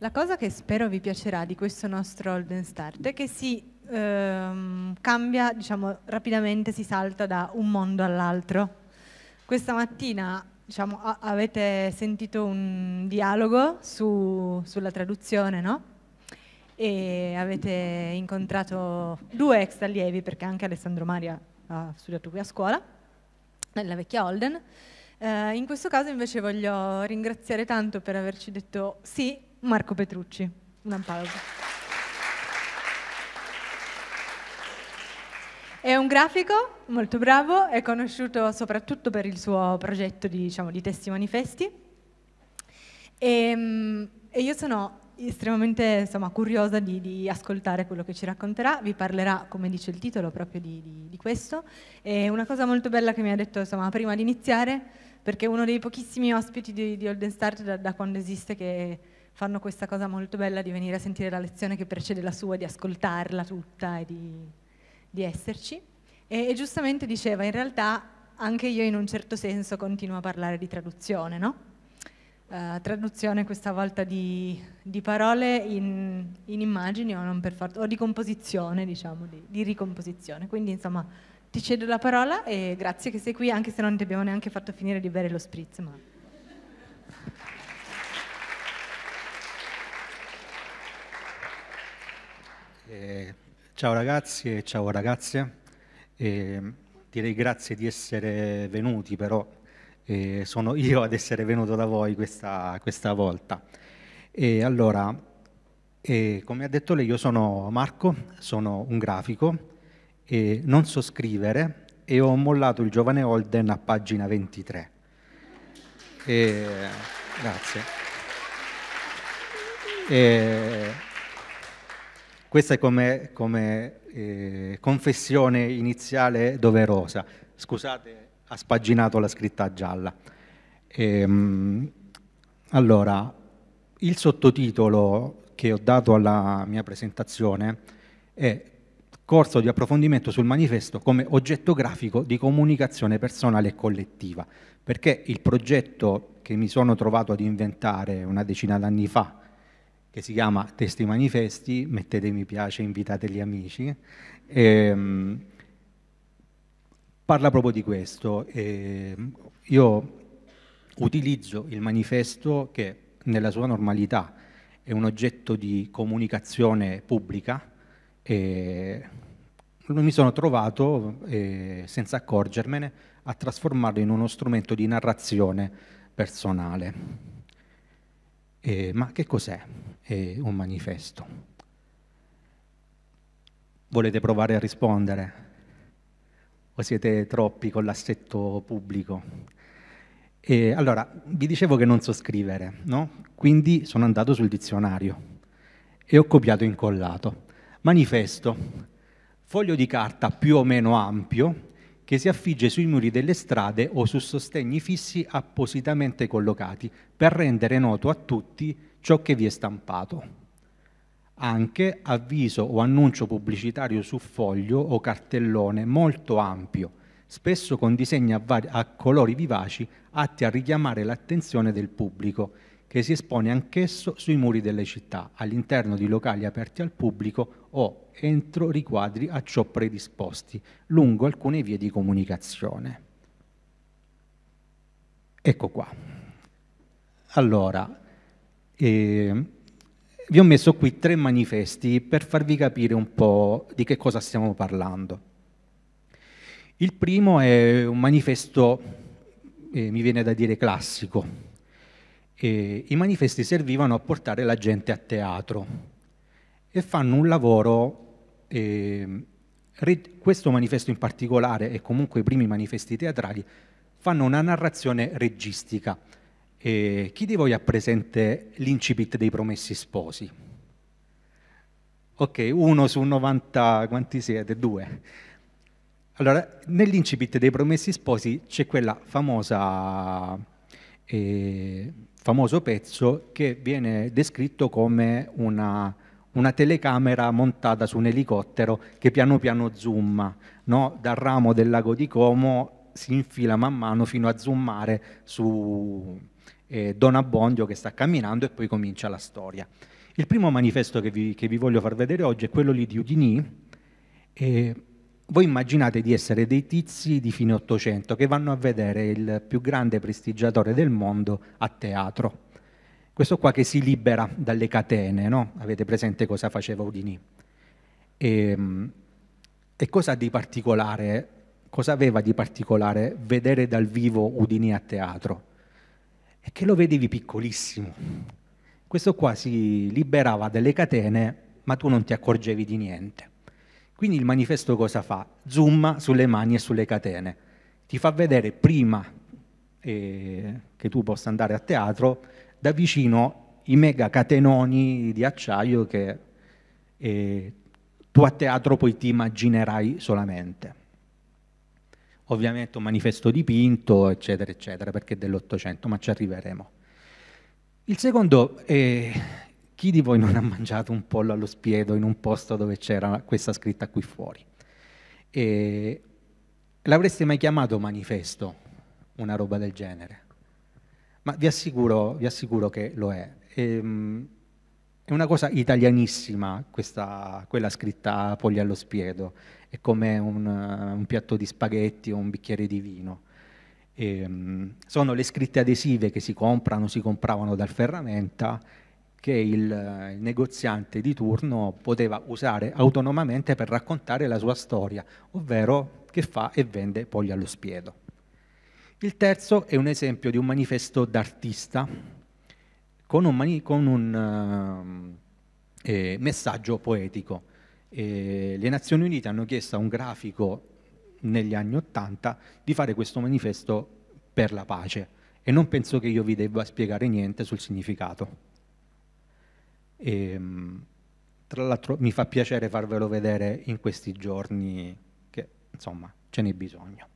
La cosa che spero vi piacerà di questo nostro Olden Start è che si ehm, cambia, diciamo, rapidamente si salta da un mondo all'altro. Questa mattina diciamo, avete sentito un dialogo su, sulla traduzione, no? E avete incontrato due ex allievi, perché anche Alessandro Maria ha studiato qui a scuola, nella vecchia Holden. Eh, in questo caso invece voglio ringraziare tanto per averci detto sì Marco Petrucci. Un applauso. È un grafico molto bravo, è conosciuto soprattutto per il suo progetto di, diciamo, di testi manifesti e, ehm, e, io sono estremamente insomma, curiosa di, di, ascoltare quello che ci racconterà, vi parlerà, come dice il titolo, proprio di, di questo. E una cosa molto bella che mi ha detto insomma, prima di iniziare, perché è uno dei pochissimi ospiti di, Olden Start da, da quando esiste che fanno questa cosa molto bella di venire a sentire la lezione che precede la sua, di ascoltarla tutta e di, di esserci. E, e, giustamente diceva, in realtà anche io in un certo senso continuo a parlare di traduzione, no? Uh, traduzione questa volta di, di parole in, in, immagini o, non per forza, o di composizione, diciamo, di, di ricomposizione. Quindi insomma ti cedo la parola e grazie che sei qui, anche se non ti abbiamo neanche fatto finire di bere lo spritz. Ma... Eh, ciao ragazzi e ciao ragazze. Eh, direi grazie di essere venuti, però eh, sono io ad essere venuto da voi questa, questa volta. E allora, eh, come ha detto lei, io sono Marco, sono un grafico, non so scrivere e ho mollato il giovane Holden a pagina 23. Eh, grazie. E, eh, questa è come, come eh, confessione iniziale doverosa. Scusate, ha spaginato la scritta gialla. Ehm, allora, il sottotitolo che ho dato alla mia presentazione è Corso di approfondimento sul manifesto come oggetto grafico di comunicazione personale e collettiva, perché il progetto che mi sono trovato ad inventare una decina d'anni fa, che si chiama Testi Manifesti, mettete mi piace, invitate gli amici. E, ehm, parla proprio di questo. E, ehm, io utilizzo il manifesto che nella sua normalità è un oggetto di comunicazione pubblica e mi sono trovato, eh, senza accorgermene, a trasformarlo in uno strumento di narrazione personale. Eh, ma che cos'è eh, un manifesto? Volete provare a rispondere? O siete troppi con l'assetto pubblico? Eh, allora, vi dicevo che non so scrivere, no? Quindi sono andato sul dizionario e ho copiato e incollato. Manifesto, foglio di carta più o meno ampio, che si affigge sui muri delle strade o su sostegni fissi appositamente collocati per rendere noto a tutti ciò che vi è stampato. Anche avviso o annuncio pubblicitario su foglio o cartellone molto ampio, spesso con disegni a, a colori vivaci atti a richiamare l'attenzione del pubblico, che si espone anch'esso sui muri delle città, all'interno di locali aperti al pubblico o entro riquadri a ciò predisposti lungo alcune vie di comunicazione. Ecco qua. Allora, eh, vi ho messo qui tre manifesti per farvi capire un po' di che cosa stiamo parlando. Il primo è un manifesto, eh, mi viene da dire classico. Eh, I manifesti servivano a portare la gente a teatro, e fanno un lavoro, eh, questo manifesto in particolare e comunque i primi manifesti teatrali, fanno una narrazione registica. Eh, chi di voi ha presente l'incipit dei promessi sposi? Ok, uno su 90, quanti siete? Due. Allora, nell'incipit dei promessi sposi c'è quella famosa, eh, famoso pezzo che viene descritto come una una telecamera montata su un elicottero che piano piano zooma no? dal ramo del lago di Como si infila man mano fino a zoomare su eh, Don Abbondio che sta camminando e poi comincia la storia. Il primo manifesto che vi, che vi voglio far vedere oggi è quello lì di Udini. Eh, voi immaginate di essere dei tizi di fine Ottocento che vanno a vedere il più grande prestigiatore del mondo a teatro questo qua che si libera dalle catene, no? avete presente cosa faceva Udini? E, ehm, e cosa, cosa aveva di particolare vedere dal vivo Udini a teatro? È che lo vedevi piccolissimo. Questo qua si liberava dalle catene, ma tu non ti accorgevi di niente. Quindi il manifesto cosa fa? Zoom sulle mani e sulle catene. Ti fa vedere prima eh, che tu possa andare a teatro da vicino i mega catenoni di acciaio che eh, tu a teatro poi ti immaginerai solamente. Ovviamente un manifesto dipinto, eccetera, eccetera, perché è dell'Ottocento, ma ci arriveremo. Il secondo è eh, chi di voi non ha mangiato un pollo allo spiedo in un posto dove c'era questa scritta qui fuori? E eh, l'avreste mai chiamato manifesto, una roba del genere? Ma vi assicuro, vi assicuro che lo è. Ehm, è una cosa italianissima questa, quella scritta a allo Spiedo, è come un, un, piatto di spaghetti o un bicchiere di vino. Ehm, sono le scritte adesive che si comprano, si compravano dal ferramenta che il, il, negoziante di turno poteva usare autonomamente per raccontare la sua storia, ovvero che fa e vende Pogli allo Spiedo. Il terzo è un esempio di un manifesto d'artista con un, mani- con un uh, eh, messaggio poetico. Eh, le Nazioni Unite hanno chiesto a un grafico negli anni Ottanta di fare questo manifesto per la pace e non penso che io vi debba spiegare niente sul significato. E, ehm, tra l'altro mi fa piacere farvelo vedere in questi giorni che insomma ce n'è bisogno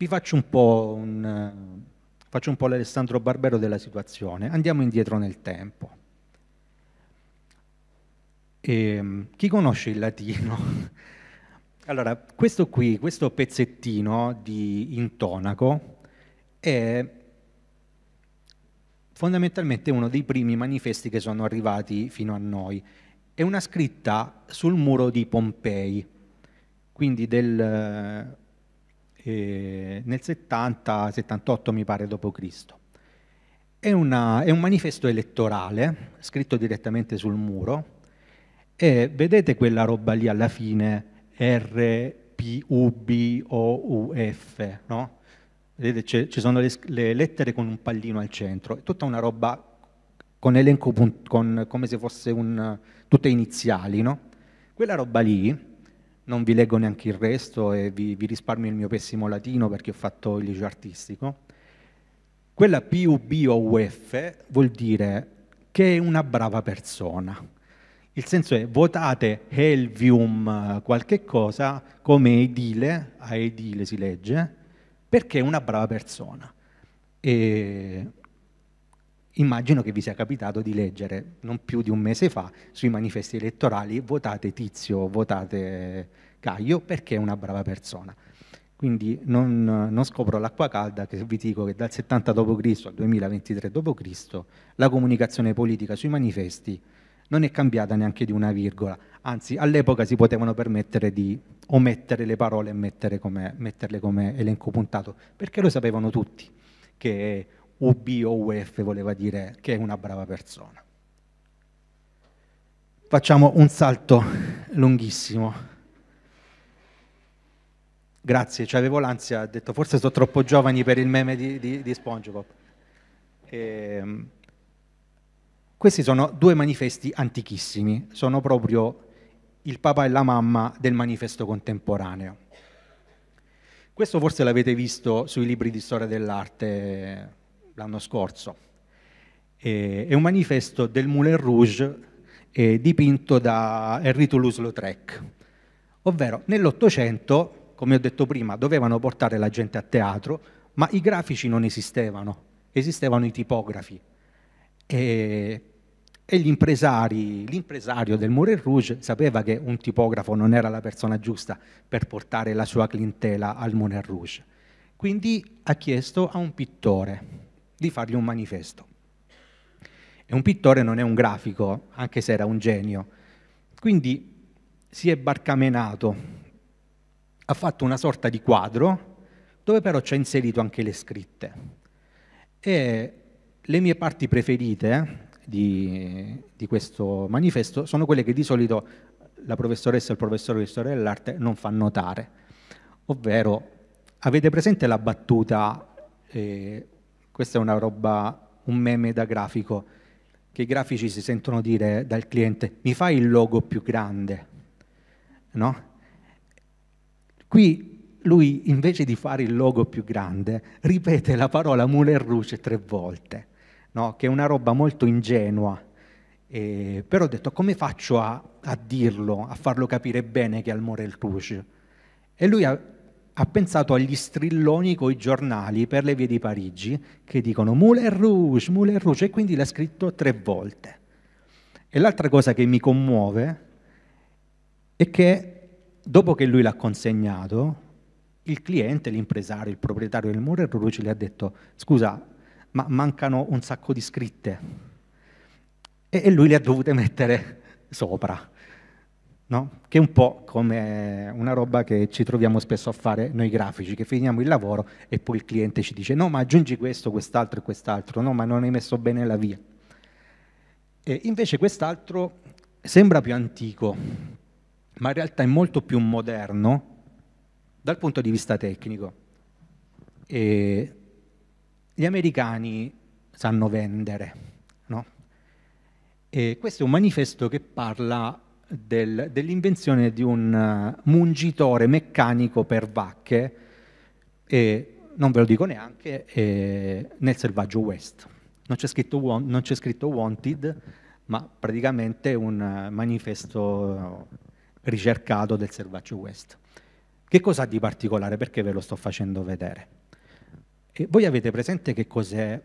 vi faccio un po', un, faccio un po l'Alessandro Barbero della situazione. Andiamo indietro nel tempo. E, ehm, chi conosce il latino? allora, questo qui, questo pezzettino di intonaco è fondamentalmente uno dei primi manifesti che sono arrivati fino a noi. È una scritta sul muro di Pompei, quindi del eh, nel 70-78 mi pare d.C. È, una, è un manifesto elettorale scritto direttamente sul muro e vedete quella roba lì alla fine R, P, U, B, O, U, F, no? Vedete, ci sono le, le, lettere con un pallino al centro, è tutta una roba con elenco, con, come se fosse un, tutte iniziali, no? Quella roba lì non vi leggo neanche il resto e vi, vi risparmio il mio pessimo latino perché ho fatto il liceo artistico. Quella PUB o UF vuol dire che è una brava persona. Il senso è votate Helvium eh, qualche cosa come edile, a edile si legge, perché è una brava persona. E immagino che vi sia capitato di leggere non più di un mese fa sui manifesti elettorali votate Tizio, votate Caio perché è una brava persona. Quindi non, non scopro l'acqua calda che vi dico che dal 70 d.C. al 2023 d.C. la comunicazione politica sui manifesti non è cambiata neanche di una virgola, anzi all'epoca si potevano permettere di omettere le parole e metterle come elenco puntato, perché lo sapevano tutti che UB o UF voleva dire che è una brava persona. Facciamo un salto lunghissimo Grazie, cioè avevo l'ansia, ho detto forse sono troppo giovani per il meme di, di, di SpongeBob. E, ehm, questi sono due manifesti antichissimi, sono proprio il papà e la mamma del manifesto contemporaneo. Questo forse l'avete visto sui libri di storia dell'arte l'anno scorso. E, è un manifesto del Moulin Rouge eh, dipinto da Henri Toulouse-Lautrec, ovvero nell'Ottocento come ho detto prima, dovevano portare la gente a teatro, ma i grafici non esistevano, esistevano i tipografi. E, e l'impresario del Moulin Rouge sapeva che un tipografo non era la persona giusta per portare la sua clientela al Moulin Rouge. Quindi ha chiesto a un pittore di fargli un manifesto. E un pittore non è un grafico, anche se era un genio. Quindi si è barcamenato ha fatto una sorta di quadro dove però ci ha inserito anche le scritte. E le mie parti preferite eh, di, di questo manifesto sono quelle che di solito la professoressa e il professore di storia dell'arte non fa notare, ovvero avete presente la battuta, eh, questa è una roba, un meme da grafico, che i grafici si sentono dire dal cliente mi fai il logo più grande, no? Qui lui, invece di fare il logo più grande, ripete la parola Moulin Rouge tre volte, no? che è una roba molto ingenua. Eh, però ho detto, come faccio a, a, dirlo, a farlo capire bene che è il Moulin Rouge? E lui ha, ha pensato agli strilloni con i giornali per le vie di Parigi che dicono Moulin Rouge, Moulin Rouge, e quindi l'ha scritto tre volte. E l'altra cosa che mi commuove è che dopo che lui l'ha consegnato, il cliente, l'impresario, il proprietario del lui Ruruci le ha detto, scusa, ma mancano un sacco di scritte. E, e lui le ha dovute mettere sopra. No? Che è un po' come una roba che ci troviamo spesso a fare noi grafici, che finiamo il lavoro e poi il cliente ci dice no, ma aggiungi questo, quest'altro e quest'altro, no, ma non hai messo bene la via. E invece quest'altro sembra più antico, ma in realtà è molto più moderno dal punto di vista tecnico. E gli americani sanno vendere, no? E questo è un manifesto che parla del, dell'invenzione di un eh, mungitore meccanico per vacche, e, non ve lo dico neanche, nel selvaggio West. Non c'è, scritto, non c'è scritto Wanted, ma praticamente un eh, manifesto ricercato del selvaggio West. Che cosa ha di particolare? Perché ve lo sto facendo vedere? E voi avete presente che, cos'è,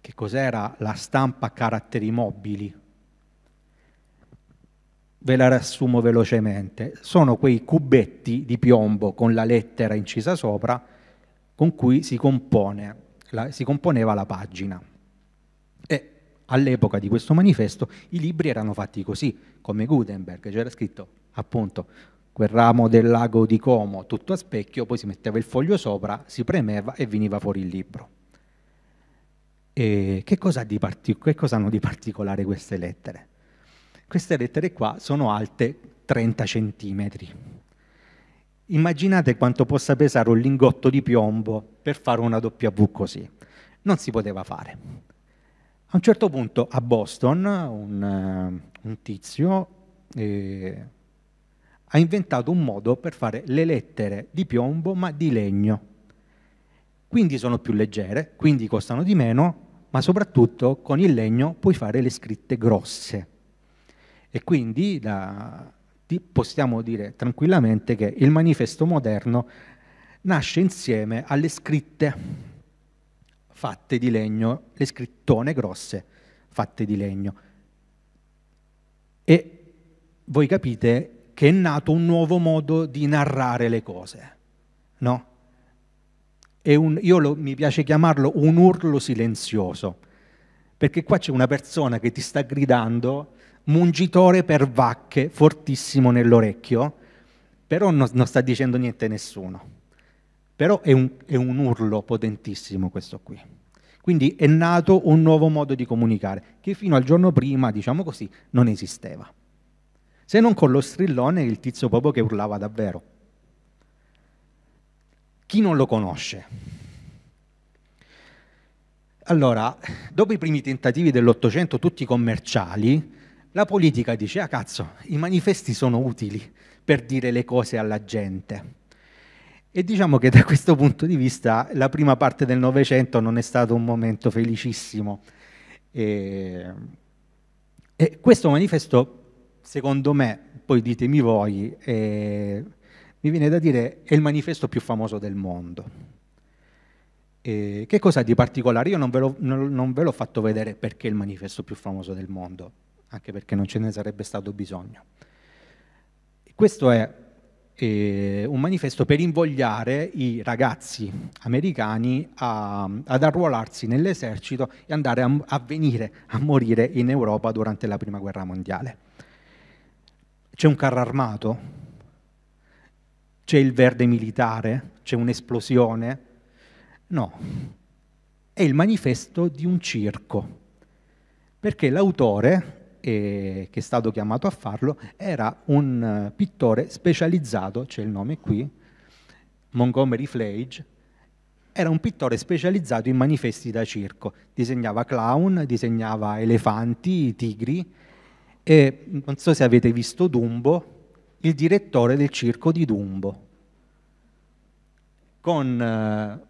che cos'era la stampa a caratteri mobili? Ve la riassumo velocemente. Sono quei cubetti di piombo con la lettera incisa sopra con cui si, compone, la, si componeva la pagina. E all'epoca di questo manifesto i libri erano fatti così, come Gutenberg, c'era scritto appunto quel ramo del lago di Como tutto a specchio, poi si metteva il foglio sopra, si premeva e veniva fuori il libro. E che cosa, che cosa hanno di particolare queste lettere? Queste lettere qua sono alte 30 centimetri. Immaginate quanto possa pesare un lingotto di piombo per fare una W così. Non si poteva fare. A un certo punto a Boston un, eh, un tizio eh, ha inventato un modo per fare le lettere di piombo ma di legno. Quindi sono più leggere, quindi costano di meno, ma soprattutto con il legno puoi fare le scritte grosse. E quindi da, possiamo dire tranquillamente che il manifesto moderno nasce insieme alle scritte fatte di legno, le scrittone grosse fatte di legno. E voi capite che è nato un nuovo modo di narrare le cose, no? Un, io lo, mi piace chiamarlo un urlo silenzioso, perché qua c'è una persona che ti sta gridando, mungitore per vacche, fortissimo nell'orecchio, però non, non sta dicendo niente a nessuno. Però è un, è un urlo potentissimo questo qui. Quindi è nato un nuovo modo di comunicare, che fino al giorno prima, diciamo così, non esisteva se non con lo strillone il tizio proprio che urlava davvero. Chi non lo conosce? Allora, dopo i primi tentativi dell'Ottocento, tutti commerciali, la politica dice, ah cazzo, i manifesti sono utili per dire le cose alla gente. E diciamo che da questo punto di vista la prima parte del Novecento non è stato un momento felicissimo. E, e questo manifesto secondo me, poi ditemi voi, eh, mi viene da dire è il manifesto più famoso del mondo. Eh, che cosa di particolare? Io non ve, lo, non, non ve l'ho fatto vedere perché è il manifesto più famoso del mondo, anche perché non ce ne sarebbe stato bisogno. Questo è eh, un manifesto per invogliare i ragazzi americani a, ad arruolarsi nell'esercito e andare a, a venire a morire in Europa durante la Prima Guerra Mondiale. C'è un carro armato, c'è il verde militare, c'è un'esplosione. No, è il manifesto di un circo, perché l'autore, eh, che è stato chiamato a farlo, era un eh, pittore specializzato, c'è il nome qui, Montgomery Flage, era un pittore specializzato in manifesti da circo, disegnava clown, disegnava elefanti, tigri, e non so se avete visto Dumbo, il direttore del circo di Dumbo, con eh,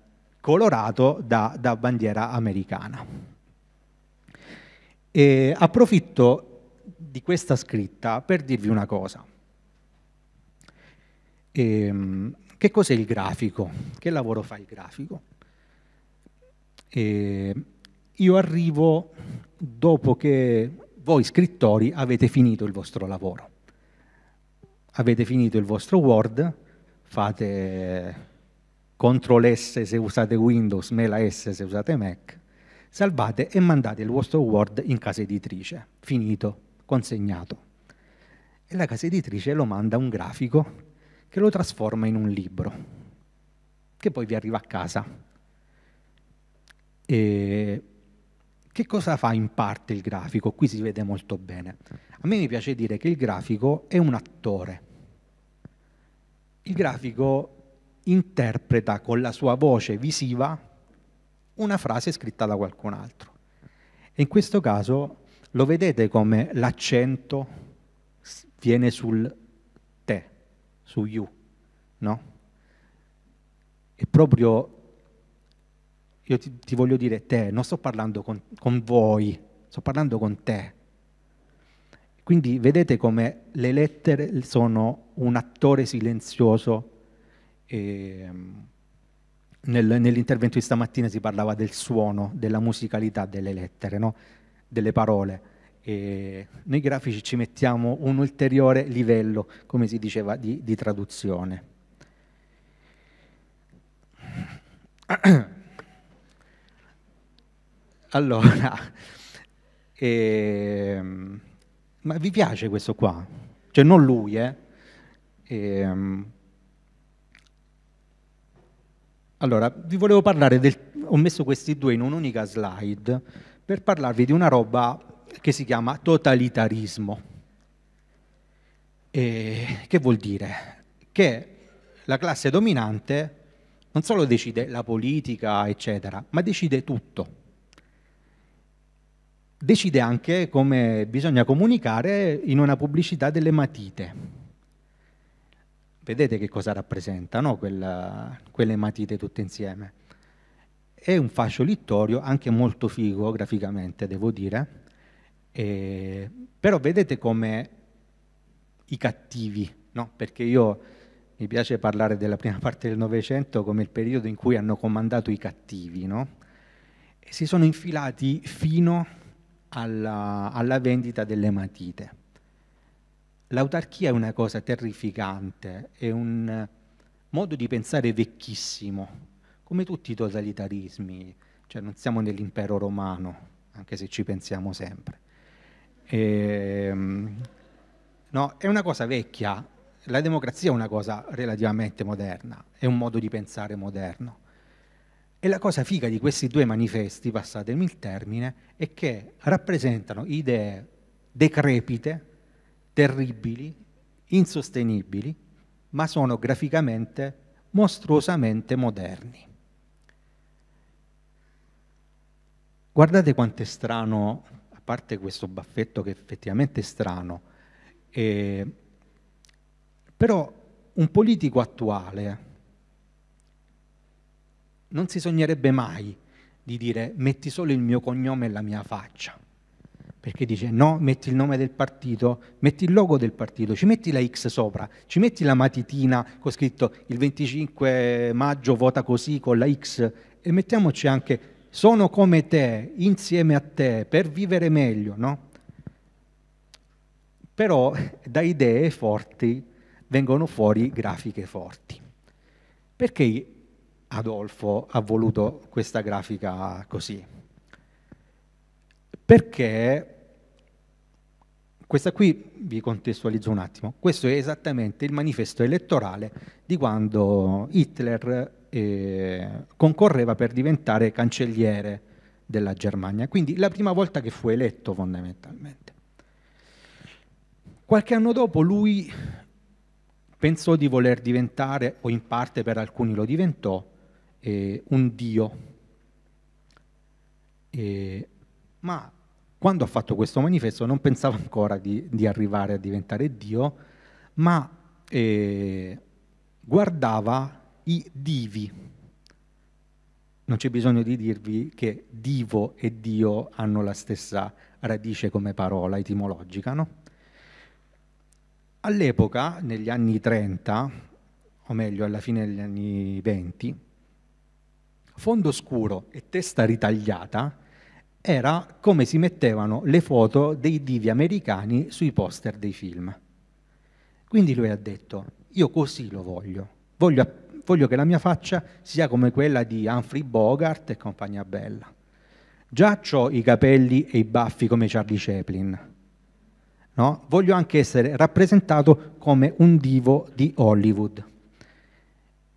colorato da, da, bandiera americana. E approfitto di questa scritta per dirvi una cosa. E, ehm, che cos'è il grafico? Che lavoro fa il grafico? E, ehm, io arrivo dopo che voi scrittori avete finito il vostro lavoro. Avete finito il vostro Word, fate CTRL S se usate Windows, MELA S se usate Mac, salvate e mandate il vostro Word in casa editrice. Finito, consegnato. E la casa editrice lo manda a un grafico che lo trasforma in un libro, che poi vi arriva a casa. E che cosa fa in parte il grafico? Qui si vede molto bene. A me mi piace dire che il grafico è un attore. Il grafico interpreta con la sua voce visiva una frase scritta da qualcun altro. E in questo caso lo vedete come l'accento viene sul te, su you, no? È proprio io ti, ti voglio dire te, non sto parlando con, con voi, sto parlando con te. Quindi vedete come le lettere sono un attore silenzioso. E, ehm, nel, nell'intervento di stamattina si parlava del suono, della musicalità delle lettere, no? delle parole. E noi grafici ci mettiamo un ulteriore livello, come si diceva, di, di traduzione. Allora, ehm, ma vi piace questo qua? Cioè non lui, eh? Ehm, allora, vi volevo parlare del... ho messo questi due in un'unica slide per parlarvi di una roba che si chiama totalitarismo. E che vuol dire? Che la classe dominante non solo decide la politica, eccetera, ma decide tutto decide anche come bisogna comunicare in una pubblicità delle matite. Vedete che cosa rappresentano quella, quelle matite tutte insieme. È un fascio littorio anche molto figo graficamente, devo dire, e, però vedete come i cattivi, no? perché io mi piace parlare della prima parte del Novecento come il periodo in cui hanno comandato i cattivi, no? e si sono infilati fino a alla, alla vendita delle matite. L'autarchia è una cosa terrificante, è un modo di pensare vecchissimo, come tutti i totalitarismi, cioè non siamo nell'impero romano, anche se ci pensiamo sempre. E, ehm, no, è una cosa vecchia, la democrazia è una cosa relativamente moderna, è un modo di pensare moderno. E la cosa figa di questi due manifesti, passatemi il termine, è che rappresentano idee decrepite, terribili, insostenibili, ma sono graficamente mostruosamente moderni. Guardate quanto è strano, a parte questo baffetto che è effettivamente è strano, eh, però un politico attuale, non si sognerebbe mai di dire metti solo il mio cognome e la mia faccia. Perché dice no, metti il nome del partito, metti il logo del partito, ci metti la X sopra, ci metti la matitina con scritto il 25 maggio vota così con la X e mettiamoci anche sono come te, insieme a te, per vivere meglio, no? Però da idee forti vengono fuori grafiche forti. Perché Adolfo ha voluto questa grafica così. Perché questa qui vi contestualizzo un attimo. Questo è esattamente il manifesto elettorale di quando Hitler eh, concorreva per diventare cancelliere della Germania, quindi la prima volta che fu eletto fondamentalmente. Qualche anno dopo lui pensò di voler diventare, o in parte per alcuni lo diventò, eh, un Dio. Eh, ma quando ha fatto questo manifesto non pensava ancora di, di arrivare a diventare Dio, ma eh, guardava i divi. Non c'è bisogno di dirvi che divo e Dio hanno la stessa radice come parola etimologica, no? All'epoca, negli anni 30, o meglio alla fine degli anni 20, Fondo scuro e testa ritagliata era come si mettevano le foto dei divi americani sui poster dei film. Quindi lui ha detto, io così lo voglio, voglio, voglio che la mia faccia sia come quella di Humphrey Bogart e compagnia bella. Già ho i capelli e i baffi come Charlie Chaplin, no? voglio anche essere rappresentato come un divo di Hollywood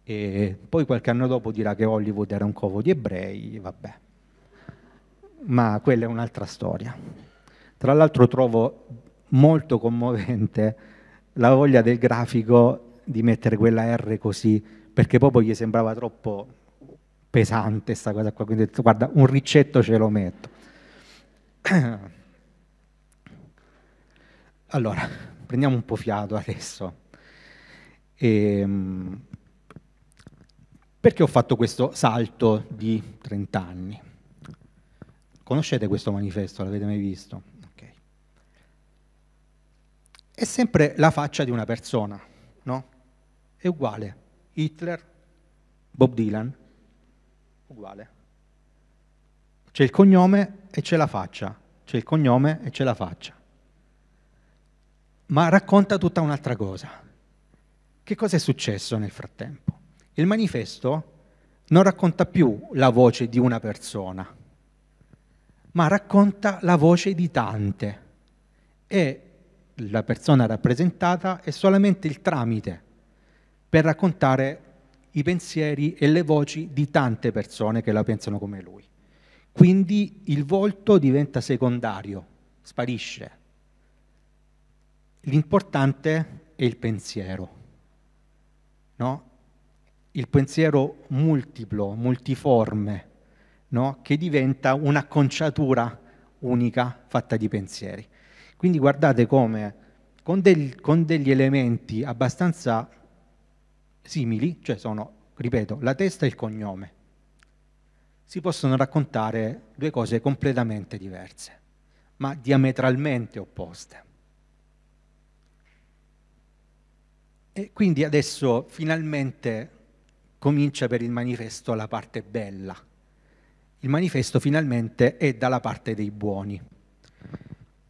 e poi qualche anno dopo dirà che Hollywood era un covo di ebrei, vabbè. Ma quella è un'altra storia. Tra l'altro trovo molto commovente la voglia del grafico di mettere quella R così, perché proprio gli sembrava troppo pesante questa cosa qua, quindi ho detto guarda, un riccetto ce lo metto. Allora, prendiamo un po' fiato adesso. E, ehm, perché ho fatto questo salto di 30 anni? Conoscete questo manifesto? L'avete mai visto? Okay. È sempre la faccia di una persona, no? È uguale. Hitler, Bob Dylan, uguale. C'è il cognome e c'è la faccia. C'è il cognome e c'è la faccia. Ma racconta tutta un'altra cosa. Che cosa è successo nel frattempo? Il manifesto non racconta più la voce di una persona, ma racconta la voce di tante e la persona rappresentata è solamente il tramite per raccontare i pensieri e le voci di tante persone che la pensano come lui. Quindi il volto diventa secondario, sparisce. L'importante è il pensiero. No? il pensiero multiplo, multiforme, no? che diventa un'acconciatura unica fatta di pensieri. Quindi guardate come con, del, con degli elementi abbastanza simili, cioè sono, ripeto, la testa e il cognome, si possono raccontare due cose completamente diverse, ma diametralmente opposte. E quindi adesso finalmente comincia per il manifesto la parte bella. Il manifesto finalmente è dalla parte dei buoni.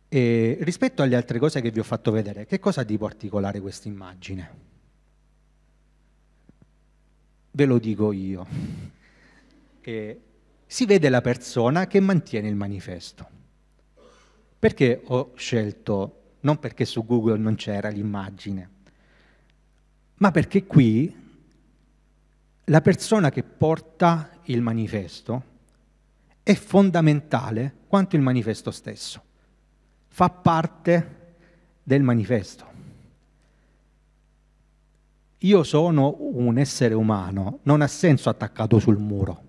E rispetto alle altre cose che vi ho fatto vedere, che cosa ha di particolare questa immagine? Ve lo dico io. E si vede la persona che mantiene il manifesto. Perché ho scelto, non perché su Google non c'era l'immagine, ma perché qui la persona che porta il manifesto è fondamentale quanto il manifesto stesso, fa parte del manifesto. Io sono un essere umano, non ha senso attaccato sul muro,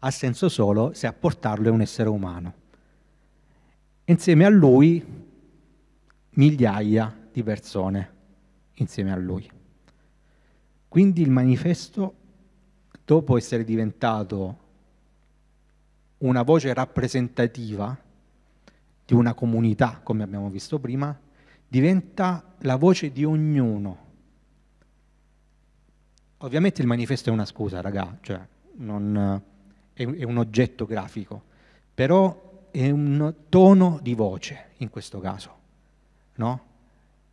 ha senso solo se a portarlo è un essere umano. Insieme a lui migliaia di persone, insieme a lui. Quindi il manifesto, dopo essere diventato una voce rappresentativa di una comunità, come abbiamo visto prima, diventa la voce di ognuno. Ovviamente il manifesto è una scusa, raga, cioè non, è, è un oggetto grafico, però è un tono di voce in questo caso, no?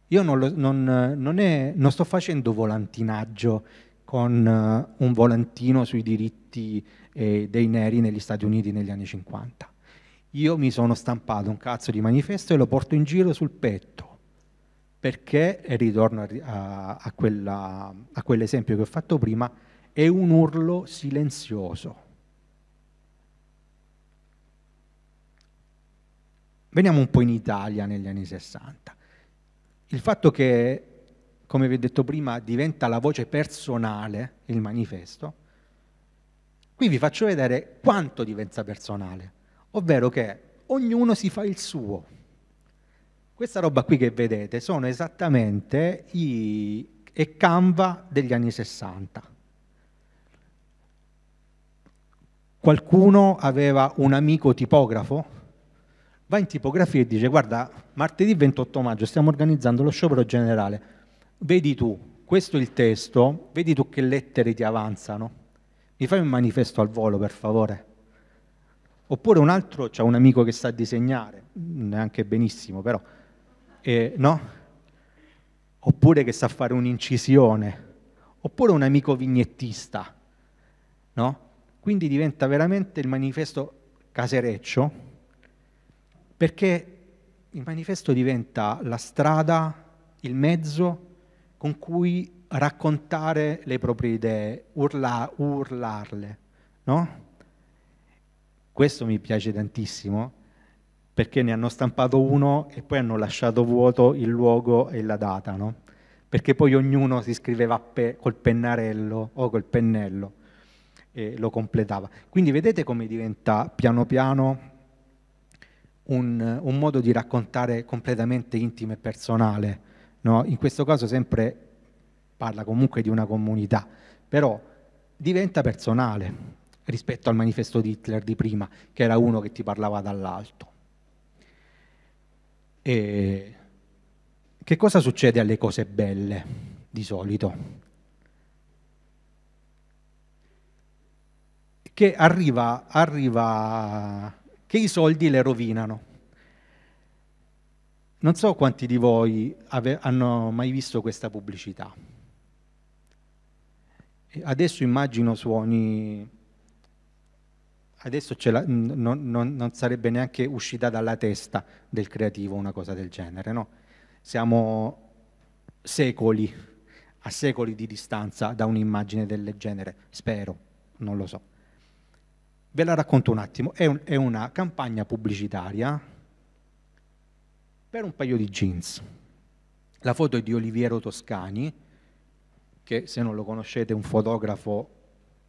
Io non, lo, non, non, è, non sto facendo volantinaggio con uh, un volantino sui diritti eh, dei neri negli Stati Uniti negli anni 50. Io mi sono stampato un cazzo di manifesto e lo porto in giro sul petto perché, e ritorno a, a, quella, a quell'esempio che ho fatto prima, è un urlo silenzioso. Veniamo un po' in Italia negli anni 60. Il fatto che, come vi ho detto prima, diventa la voce personale il manifesto, qui vi faccio vedere quanto diventa personale, ovvero che ognuno si fa il suo. Questa roba qui che vedete sono esattamente i e Canva degli anni 60. Qualcuno aveva un amico tipografo va in tipografia e dice guarda, martedì 28 maggio stiamo organizzando lo sciopero generale, vedi tu, questo è il testo, vedi tu che lettere ti avanzano, mi fai un manifesto al volo per favore. Oppure un altro, c'è un amico che sa disegnare, neanche benissimo però, eh, no? Oppure che sa fare un'incisione, oppure un amico vignettista, no? Quindi diventa veramente il manifesto casereccio, perché il manifesto diventa la strada, il mezzo con cui raccontare le proprie idee, urla, urlarle, no? Questo mi piace tantissimo perché ne hanno stampato uno e poi hanno lasciato vuoto il luogo e la data, no? Perché poi ognuno si scriveva pe- col pennarello o col pennello e lo completava. Quindi vedete come diventa piano piano un, un modo di raccontare completamente intimo e personale. No? In questo caso sempre parla comunque di una comunità, però diventa personale rispetto al manifesto di Hitler di prima, che era uno che ti parlava dall'alto. E che cosa succede alle cose belle di solito? Che arriva, arriva che i soldi le rovinano. Non so quanti di voi ave- hanno mai visto questa pubblicità. Adesso immagino suoni, adesso la... non, non, non, sarebbe neanche uscita dalla testa del creativo una cosa del genere, no? Siamo secoli, a secoli di distanza da un'immagine del genere, spero, non lo so. Ve la racconto un attimo, è, un, è una campagna pubblicitaria per un paio di jeans. La foto è di Oliviero Toscani, che se non lo conoscete è un fotografo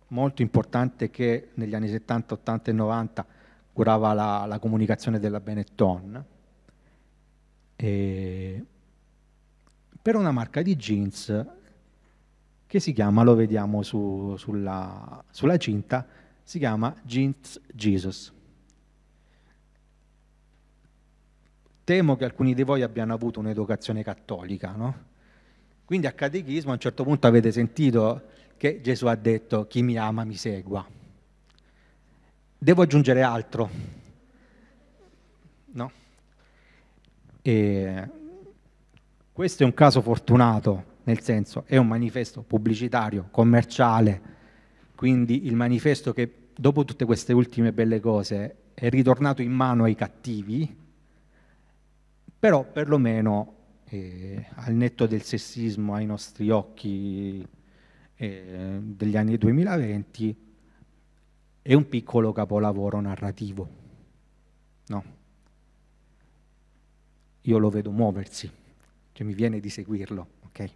molto importante che negli anni 70, 80 e 90 curava la, la comunicazione della Benetton. E per una marca di jeans che si chiama, lo vediamo su, sulla, sulla, cinta, si chiama Jeans Jesus. Temo che alcuni di voi abbiano avuto un'educazione cattolica, no? Quindi a catechismo a un certo punto avete sentito che Gesù ha detto chi mi ama mi segua. Devo aggiungere altro, no? E questo è un caso fortunato, nel senso è un manifesto pubblicitario, commerciale, quindi il manifesto che dopo tutte queste ultime belle cose è ritornato in mano ai cattivi, però perlomeno eh, al netto del sessismo ai nostri occhi eh, degli anni 2020 è un piccolo capolavoro narrativo. No. Io lo vedo muoversi, cioè mi viene di seguirlo, ok?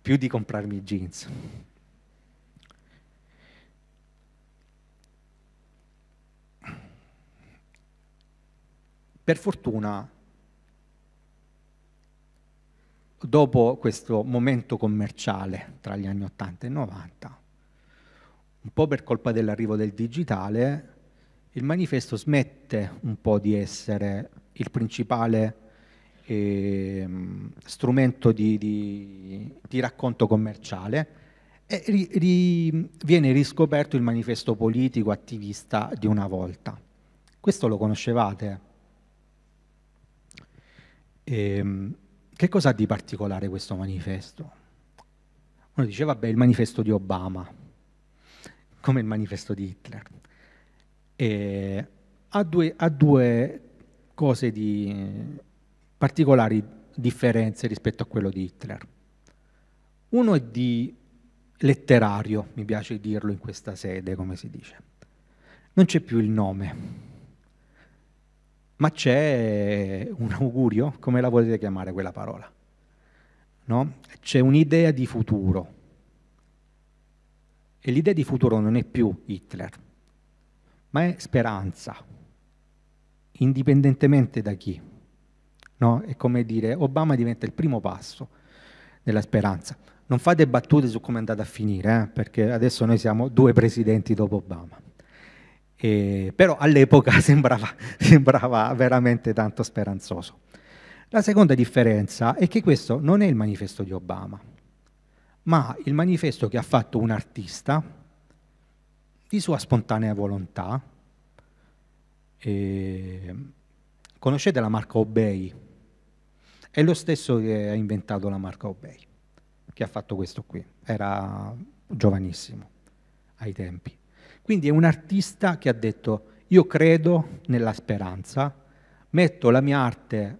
Più di comprarmi i jeans. Per fortuna, dopo questo momento commerciale tra gli anni 80 e 90, un po' per colpa dell'arrivo del digitale, il manifesto smette un po' di essere il principale eh, strumento di, di, di, racconto commerciale e ri, ri, viene riscoperto il manifesto politico attivista di una volta. Questo lo conoscevate? E, ehm, che cosa ha di particolare questo manifesto? Uno dice, vabbè, il manifesto di Obama, come il manifesto di Hitler. E, ha, due, ha due cose di particolari differenze rispetto a quello di Hitler. Uno è di letterario, mi piace dirlo in questa sede, come si dice. Non c'è più il nome, ma c'è un augurio, come la volete chiamare quella parola? No? C'è un'idea di futuro. E l'idea di futuro non è più Hitler, ma è speranza, indipendentemente da chi. No? È come dire, Obama diventa il primo passo della speranza. Non fate battute su come è andata a finire, eh? perché adesso noi siamo due presidenti dopo Obama eh, però all'epoca sembrava, sembrava veramente tanto speranzoso. La seconda differenza è che questo non è il manifesto di Obama, ma il manifesto che ha fatto un artista di sua spontanea volontà. Eh, conoscete la marca Obey? È lo stesso che ha inventato la marca Obey, che ha fatto questo qui. Era giovanissimo ai tempi. Quindi è un artista che ha detto io credo nella speranza, metto la mia arte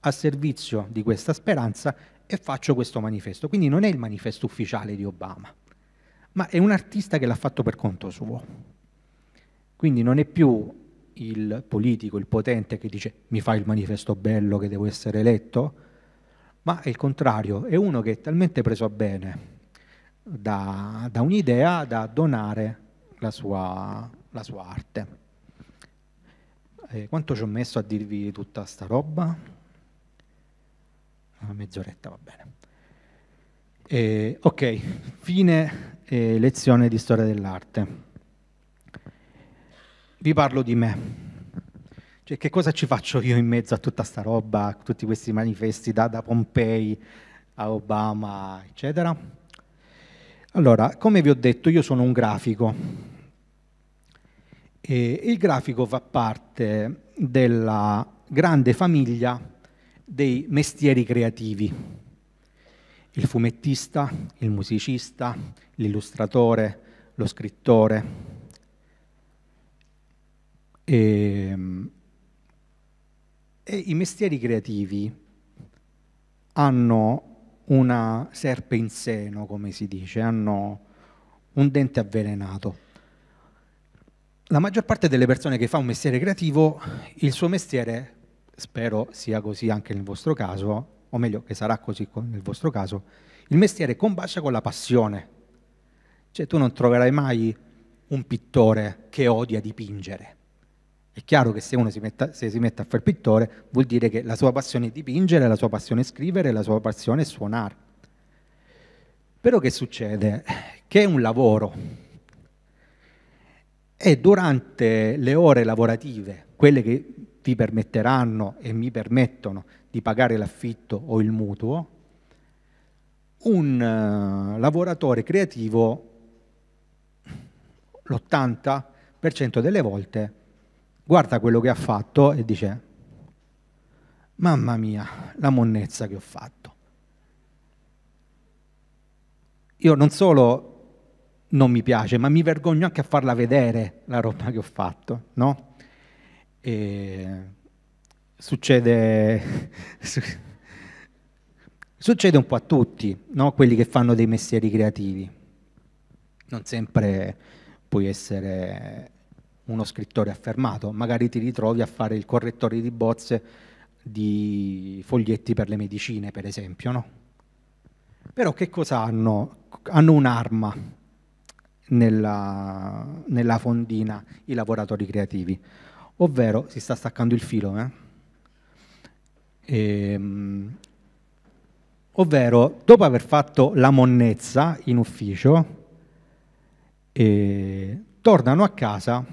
a servizio di questa speranza e faccio questo manifesto. Quindi non è il manifesto ufficiale di Obama, ma è un artista che l'ha fatto per conto suo. Quindi non è più il politico, il potente che dice mi fai il manifesto bello che devo essere eletto, ma è il contrario, è uno che è talmente preso a bene da, da un'idea da donare la sua, la sua arte. E eh, quanto ci ho messo a dirvi tutta sta roba? Una ah, mezz'oretta va bene. E, eh, ok, fine eh, lezione di storia dell'arte. Vi parlo di me. Cioè, che cosa ci faccio io in mezzo a tutta sta roba, a tutti questi manifesti da, da Pompei a Obama, eccetera? Allora, come vi ho detto, io sono un grafico, e il grafico fa parte della grande famiglia dei mestieri creativi. Il fumettista, il musicista, l'illustratore, lo scrittore. E, ehm, e I mestieri creativi hanno una serpe in seno, come si dice, hanno un dente avvelenato la maggior parte delle persone che fa un mestiere creativo, il suo mestiere, spero sia così anche nel vostro caso, o meglio che sarà così nel vostro caso, il mestiere combacia con la passione. Cioè tu non troverai mai un pittore che odia dipingere. È chiaro che se uno si, metta, se si mette a fare pittore vuol dire che la sua passione è dipingere, la sua passione è scrivere, la sua passione è suonare. Però che succede? Che è un lavoro, e durante le ore lavorative, quelle che vi permetteranno e mi permettono di pagare l'affitto o il mutuo, un eh, lavoratore creativo l'80% delle volte guarda quello che ha fatto e dice mamma mia la monnezza che ho fatto. Io non solo non mi piace, ma mi vergogno anche a farla vedere la roba che ho fatto, no? E succede, succede un po' a tutti, no? Quelli che fanno dei mestieri creativi. Non sempre puoi essere uno scrittore affermato, magari ti ritrovi a fare il correttore di bozze di foglietti per le medicine, per esempio, no? Però che cosa hanno? Hanno un'arma, nella, nella fondina i lavoratori creativi. Ovvero si sta staccando il filo. Eh? E, ehm, ovvero, dopo aver fatto la monnezza in ufficio, eh, tornano a casa.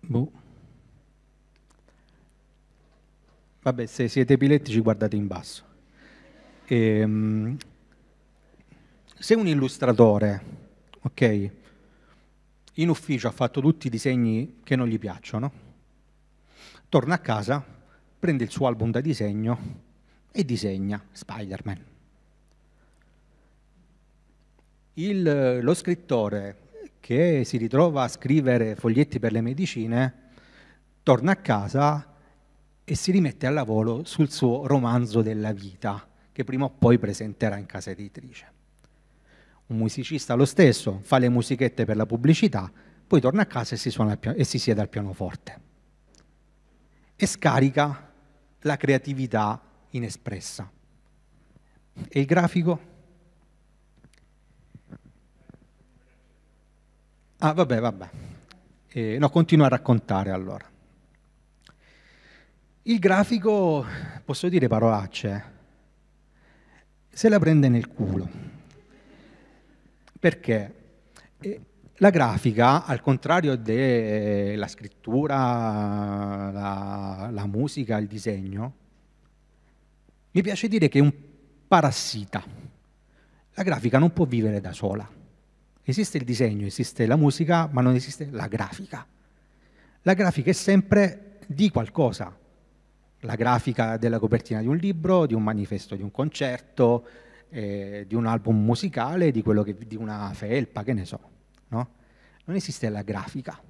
Boh. Vabbè, se siete epilettici guardate in basso. E, ehm, se un illustratore, ok, in ufficio ha fatto tutti i disegni che non gli piacciono, torna a casa, prende il suo album da disegno e disegna Spider-Man. Il, lo scrittore che si ritrova a scrivere foglietti per le medicine, torna a casa e si rimette al lavoro sul suo romanzo della vita, che prima o poi presenterà in casa editrice un musicista lo stesso fa le musichette per la pubblicità, poi torna a casa e si, pian- e si siede al pianoforte e scarica la creatività inespressa. E il grafico? Ah, vabbè, vabbè. Eh, no, continuo a raccontare allora. Il grafico, posso dire parolacce, eh? se la prende nel culo perché? Eh, la grafica, al contrario della eh, scrittura, la, la, musica, il disegno, mi piace dire che è un parassita. La grafica non può vivere da sola. Esiste il disegno, esiste la musica, ma non esiste la grafica. La grafica è sempre di qualcosa. La grafica della copertina di un libro, di un manifesto, di un concerto, eh, di un album musicale, di, che, di, una felpa, che ne so. No? Non esiste la grafica.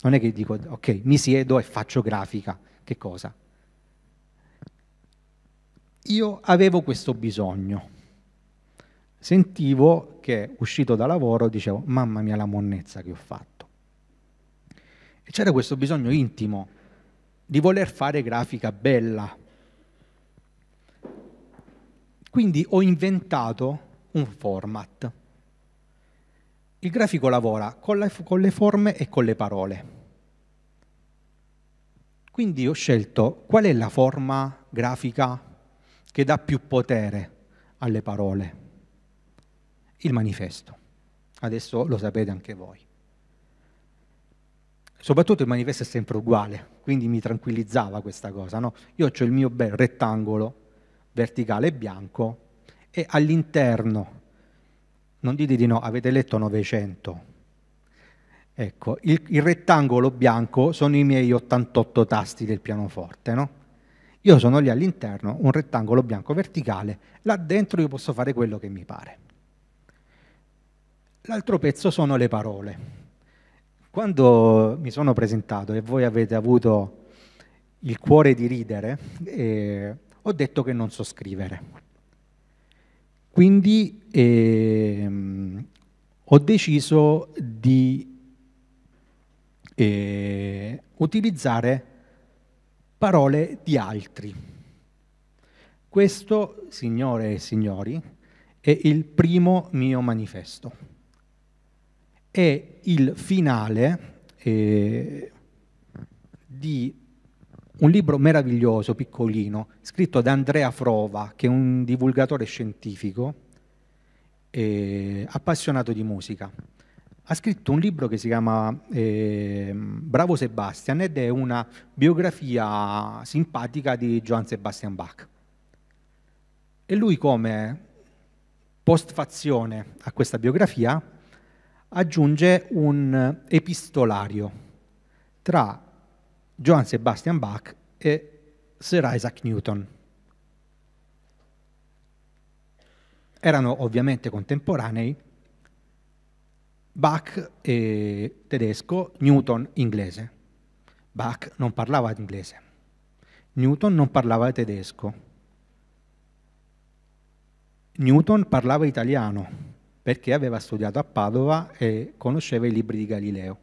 Non è che dico, ok, mi siedo e faccio grafica. Che cosa? Io avevo questo bisogno. Sentivo che uscito da lavoro dicevo, mamma mia la monnezza che ho fatto. E c'era questo bisogno intimo di voler fare grafica bella, quindi ho inventato un format. Il grafico lavora con, la, con, le forme e con le parole. Quindi ho scelto qual è la forma grafica che dà più potere alle parole. Il manifesto. Adesso lo sapete anche voi. Soprattutto il manifesto è sempre uguale, quindi mi tranquillizzava questa cosa. No? Io ho il mio bel rettangolo verticale bianco e all'interno, non dite di no, avete letto 900, ecco, il, il rettangolo bianco sono i miei 88 tasti del pianoforte, no? Io sono lì all'interno, un rettangolo bianco verticale, là dentro io posso fare quello che mi pare. L'altro pezzo sono le parole. Quando mi sono presentato e voi avete avuto il cuore di ridere, eh, ho detto che non so scrivere. Quindi ehm, ho deciso di eh, utilizzare parole di altri. Questo, signore e signori, è il primo mio manifesto. È il finale eh, di un libro meraviglioso, piccolino, scritto da Andrea Frova, che è un divulgatore scientifico eh, appassionato di musica. Ha scritto un libro che si chiama eh, Bravo Sebastian ed è una biografia simpatica di Johann Sebastian Bach. E lui come postfazione a questa biografia aggiunge un epistolario tra Johann Sebastian Bach e Sir Isaac Newton. Erano ovviamente contemporanei, Bach tedesco, Newton inglese. Bach non parlava inglese, Newton non parlava tedesco. Newton parlava italiano perché aveva studiato a Padova e conosceva i libri di Galileo.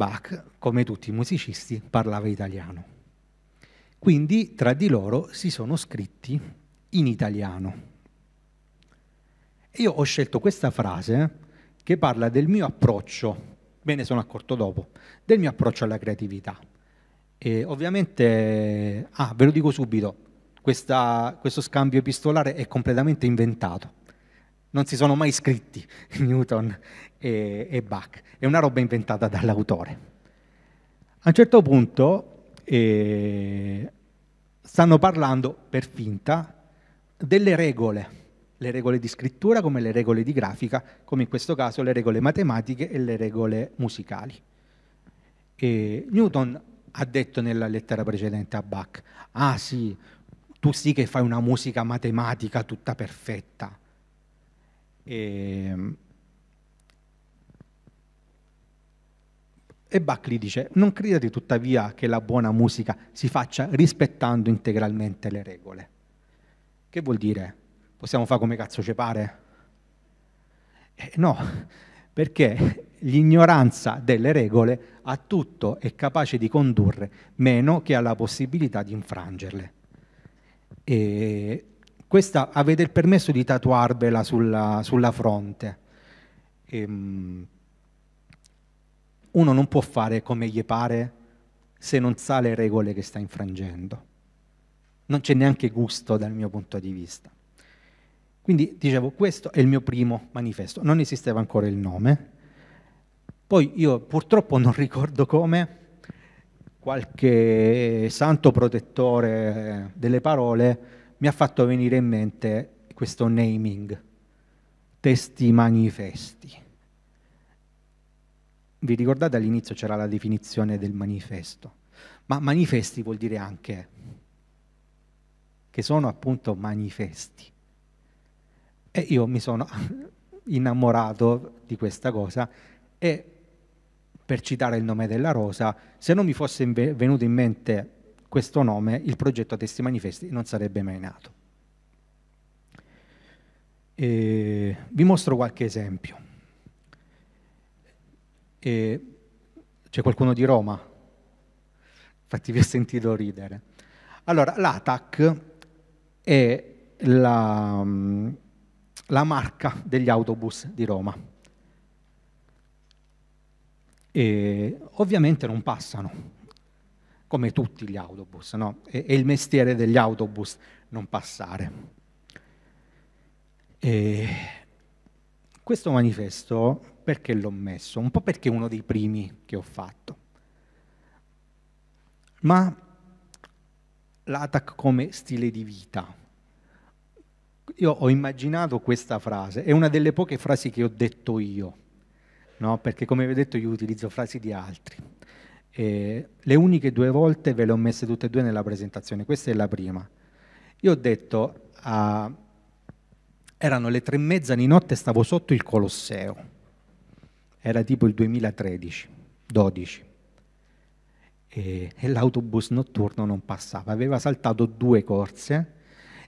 Bach, come tutti i musicisti, parlava italiano. Quindi tra di loro si sono scritti in italiano. E io ho scelto questa frase eh, che parla del mio approccio, me ne sono accorto dopo, del mio approccio alla creatività. E ovviamente, ah, ve lo dico subito, questa, questo scambio epistolare è completamente inventato non si sono mai scritti Newton e, e Bach, è una roba inventata dall'autore. A un certo punto eh, stanno parlando per finta delle regole, le regole di scrittura come le regole di grafica, come in questo caso le regole matematiche e le regole musicali. E Newton ha detto nella lettera precedente a Bach, ah sì, tu sì che fai una musica matematica tutta perfetta, e, ehm, e Buckley dice, non credete tuttavia che la buona musica si faccia rispettando integralmente le regole. Che vuol dire? Possiamo fare come cazzo ci pare? Eh, no, perché l'ignoranza delle regole a tutto è capace di condurre, meno che alla possibilità di infrangerle. E questa avete il permesso di tatuarvela sulla, sulla fronte. Ehm, uno non può fare come gli pare se non sa le regole che sta infrangendo. Non c'è neanche gusto dal mio punto di vista. Quindi dicevo, questo è il mio primo manifesto, non esisteva ancora il nome. Poi io purtroppo non ricordo come, qualche santo protettore delle parole mi ha fatto venire in mente questo naming, testi manifesti. Vi ricordate all'inizio c'era la definizione del manifesto, ma manifesti vuol dire anche che sono appunto manifesti. E io mi sono innamorato di questa cosa e per citare il nome della rosa, se non mi fosse venuto in mente questo nome il progetto a testi manifesti non sarebbe mai nato. E vi mostro qualche esempio. C'è qualcuno di Roma? Infatti vi ho sentito ridere. Allora, l'ATAC è la, mm, la, marca degli autobus di Roma. E ovviamente non passano, come tutti gli autobus, no? è, è il mestiere degli autobus non passare. E questo manifesto perché l'ho messo? Un po' perché è uno dei primi che ho fatto, ma l'ATAC come stile di vita. Io ho immaginato questa frase, è una delle poche frasi che ho detto io, no? perché come vi ho detto io utilizzo frasi di altri eh, le uniche due volte ve le ho messe tutte e due nella presentazione, questa è la prima. Io ho detto, ah, erano le tre e mezza di notte, stavo sotto il Colosseo, era tipo il 2013, 12, e, e l'autobus notturno non passava, aveva saltato due corse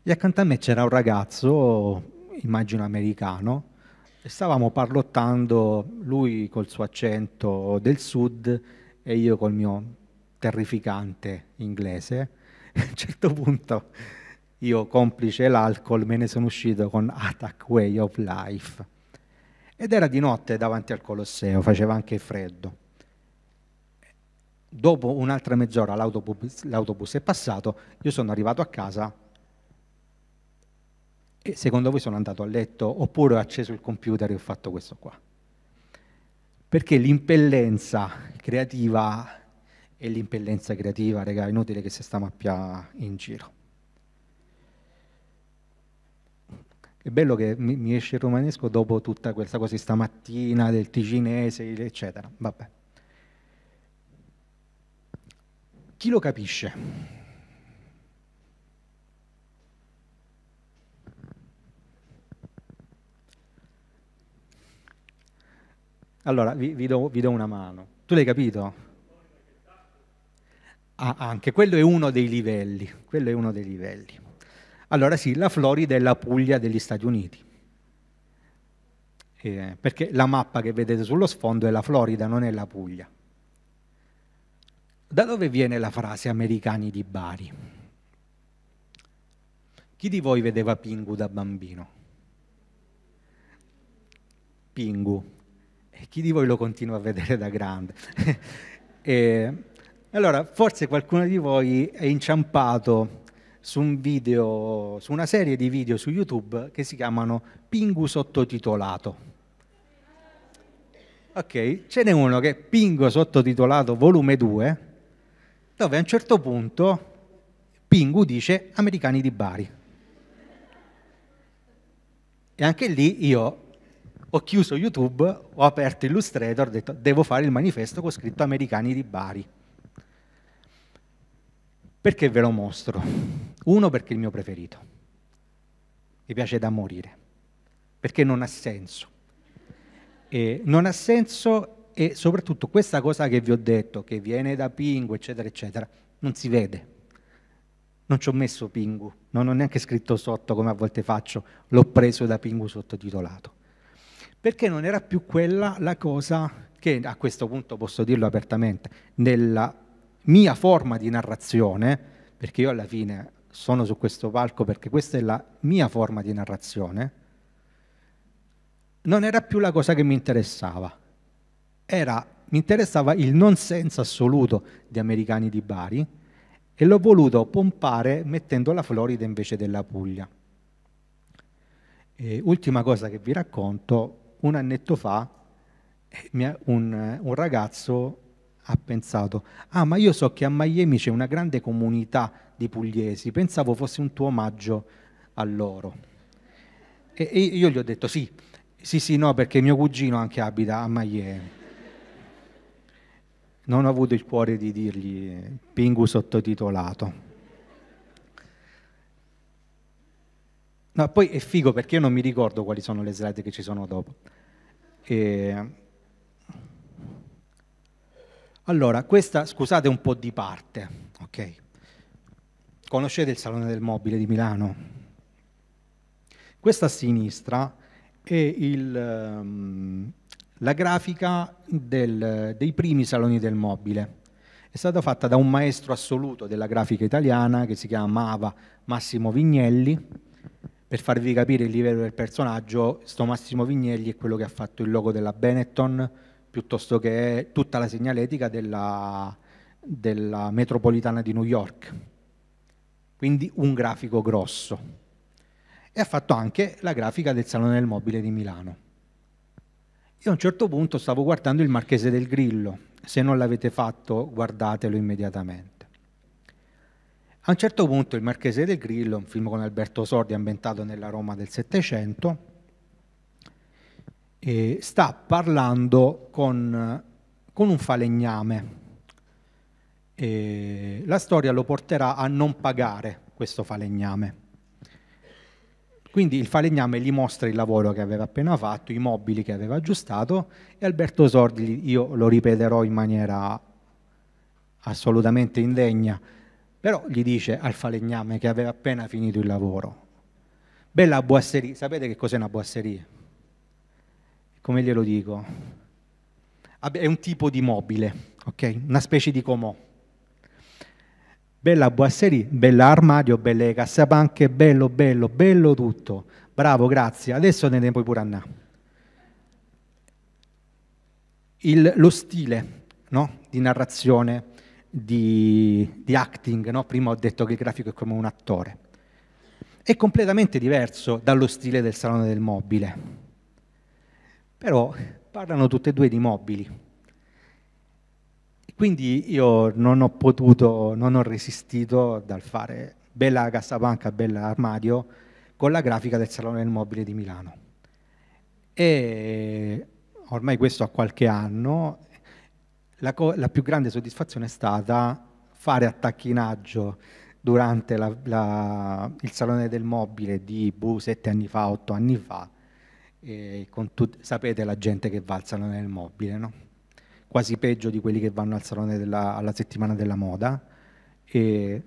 e accanto a me c'era un ragazzo, immagino americano, e stavamo parlottando, lui col suo accento del sud, e io col mio terrificante inglese, a un certo punto io complice l'alcol me ne sono uscito con Attack Way of Life. Ed era di notte davanti al Colosseo, faceva anche freddo. Dopo un'altra mezz'ora l'autobus, l'autobus è passato, io sono arrivato a casa e secondo voi sono andato a letto oppure ho acceso il computer e ho fatto questo qua? Perché l'impellenza creativa è l'impellenza creativa, raga, è inutile che si sta mappia in giro. È bello che mi, mi esce il romanesco dopo tutta questa cosa stamattina del ticinese, eccetera. Vabbè. Chi lo capisce? Allora, vi, vi, do, vi do una mano. Tu l'hai capito? Ah, ah, anche, quello è uno dei livelli, quello è uno dei livelli. Allora sì, la Florida è la Puglia degli Stati Uniti, eh, perché la mappa che vedete sullo sfondo è la Florida, non è la Puglia. Da dove viene la frase americani di Bari? Chi di voi vedeva Pingu da bambino? Pingu, chi di voi lo continua a vedere da grande? e, allora, forse qualcuno di voi è inciampato su, un video, su una serie di video su YouTube che si chiamano Pingu sottotitolato. Ok, ce n'è uno che è Pingu sottotitolato volume 2, dove a un certo punto Pingu dice americani di Bari. E anche lì io ho chiuso YouTube, ho aperto Illustrator, ho detto devo fare il manifesto con scritto americani di Bari. Perché ve lo mostro? Uno perché è il mio preferito, mi piace da morire, perché non ha senso. E non ha senso e soprattutto questa cosa che vi ho detto, che viene da Pingu, eccetera, eccetera, non si vede. Non ci ho messo Pingu, non ho neanche scritto sotto come a volte faccio, l'ho preso da Pingu sottotitolato perché non era più quella la cosa che a questo punto posso dirlo apertamente, nella mia forma di narrazione, perché io alla fine sono su questo palco perché questa è la mia forma di narrazione, non era più la cosa che mi interessava. Era, mi interessava il non senso assoluto di Americani di Bari e l'ho voluto pompare mettendo la Florida invece della Puglia. E ultima cosa che vi racconto, un annetto fa eh, un, eh, un ragazzo ha pensato, ah ma io so che a Miami c'è una grande comunità di pugliesi, pensavo fosse un tuo omaggio a loro. E, e io gli ho detto sì, sì sì no perché mio cugino anche abita a Miami. Non ho avuto il cuore di dirgli Pingu sottotitolato. No, poi è figo perché io non mi ricordo quali sono le slide che ci sono dopo. E... Allora, questa, scusate un po' di parte, ok? Conoscete il Salone del Mobile di Milano? Questa a sinistra è il, ehm, la grafica del, dei primi Saloni del Mobile. È stata fatta da un maestro assoluto della grafica italiana che si chiamava Massimo Vignelli, per farvi capire il livello del personaggio, sto Massimo Vignelli è quello che ha fatto il logo della Benetton, piuttosto che tutta la segnaletica della, della metropolitana di New York. Quindi un grafico grosso. E ha fatto anche la grafica del Salone del Mobile di Milano. Io a un certo punto stavo guardando il Marchese del Grillo, se non l'avete fatto guardatelo immediatamente. A un certo punto Il Marchese del Grillo, un film con Alberto Sordi ambientato nella Roma del Settecento, eh, sta parlando con, con un falegname. Eh, la storia lo porterà a non pagare questo falegname. Quindi il falegname gli mostra il lavoro che aveva appena fatto, i mobili che aveva aggiustato e Alberto Sordi, io lo ripeterò in maniera assolutamente indegna, però gli dice al falegname che aveva appena finito il lavoro, bella boasseria, sapete che cos'è una boasseria? Come glielo dico? È un tipo di mobile, ok? Una specie di comò. Bella boasseria, bella armadio, belle cassapanche, bello, bello, bello tutto. Bravo, grazie. Adesso ne puoi pure andare. Il, lo stile no? di narrazione di, di acting, no? prima ho detto che il grafico è come un attore. È completamente diverso dallo stile del Salone del Mobile, però parlano tutte e due di mobili. Quindi io non ho potuto, non ho resistito dal fare bella cassapanca, bella armadio, con la grafica del Salone del Mobile di Milano. E ormai questo ha qualche anno, la, la, più grande soddisfazione è stata fare attacchinaggio durante la, la, il salone del mobile di Bu sette anni fa, otto anni fa, sapete la gente che va al salone del mobile, no? quasi peggio di quelli che vanno al salone della, alla settimana della moda, e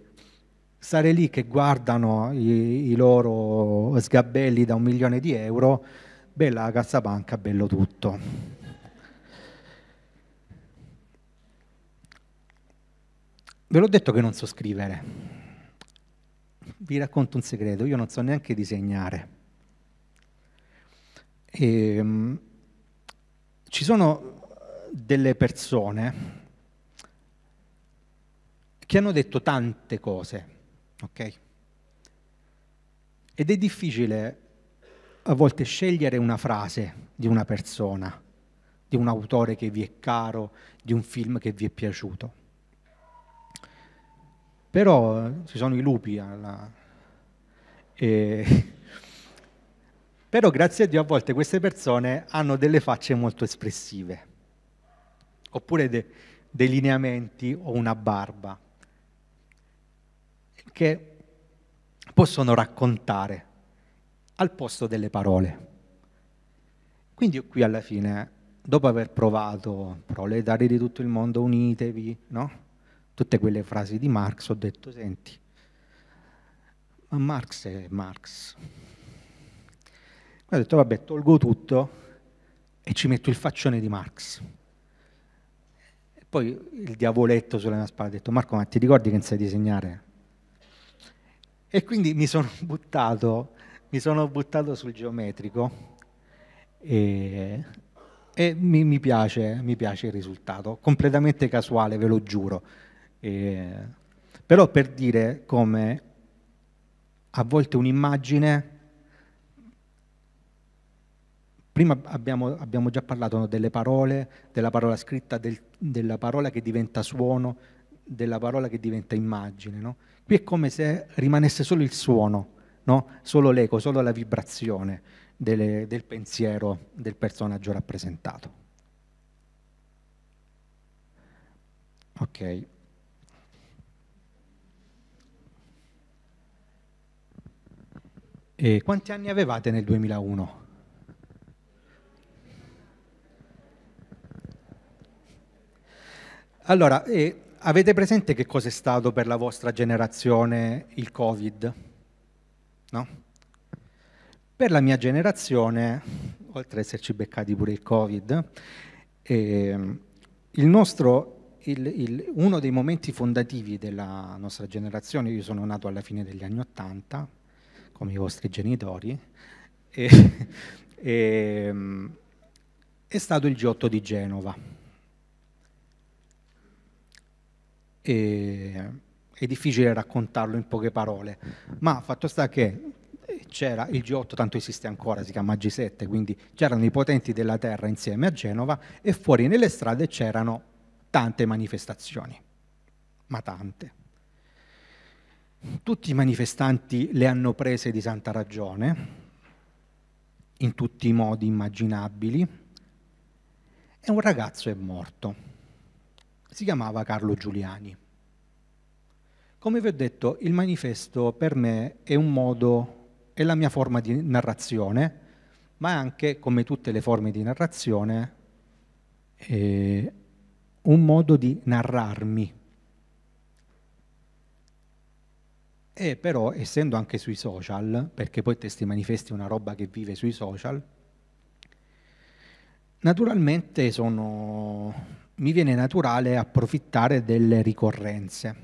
stare lì che guardano i, i loro sgabelli da un milione di euro, bella la cassapanca, bello tutto. Ve l'ho detto che non so scrivere. Vi racconto un segreto, io non so neanche disegnare. E, um, ci sono delle persone che hanno detto tante cose, ok? Ed è difficile a volte scegliere una frase di una persona, di un autore che vi è caro, di un film che vi è piaciuto. Però eh, ci sono i lupi alla... e... Però grazie a Dio a volte queste persone hanno delle facce molto espressive, oppure de- dei lineamenti o una barba, che possono raccontare al posto delle parole. Quindi qui alla fine, dopo aver provato proletari di tutto il mondo, unitevi, no? tutte quelle frasi di Marx, ho detto, senti, ma Marx è Marx. Ho detto, vabbè, tolgo tutto e ci metto il faccione di Marx. E poi il diavoletto sulla mia spalla ha detto, Marco, ma ti ricordi che non sai disegnare? E quindi mi sono buttato, mi sono buttato sul geometrico e, e mi, mi, piace, mi piace il risultato, completamente casuale, ve lo giuro. Eh, però per dire come a volte un'immagine, prima abbiamo, abbiamo già parlato no, delle parole, della parola scritta, del, della parola che diventa suono, della parola che diventa immagine. No? Qui è come se rimanesse solo il suono, no? solo l'eco, solo la vibrazione delle, del pensiero del personaggio rappresentato. Ok. E quanti anni avevate nel 2001? Allora, eh, avete presente che cos'è stato per la vostra generazione il Covid? No? Per la mia generazione, oltre ad esserci beccati pure il Covid, eh, il nostro, il, il, uno dei momenti fondativi della nostra generazione, io sono nato alla fine degli anni Ottanta, come i vostri genitori, e, e, è stato il G8 di Genova. E, è difficile raccontarlo in poche parole, ma fatto sta che c'era il G8, tanto esiste ancora, si chiama G7, quindi c'erano i potenti della terra insieme a Genova e fuori nelle strade c'erano tante manifestazioni, ma tante. Tutti i manifestanti le hanno prese di santa ragione, in tutti i modi immaginabili, e un ragazzo è morto. Si chiamava Carlo Giuliani. Come vi ho detto, il manifesto per me è un modo, è la mia forma di narrazione, ma anche, come tutte le forme di narrazione, eh, un modo di narrarmi E però, essendo anche sui social, perché poi testi manifesti è una roba che vive sui social, naturalmente sono, mi viene naturale approfittare delle ricorrenze.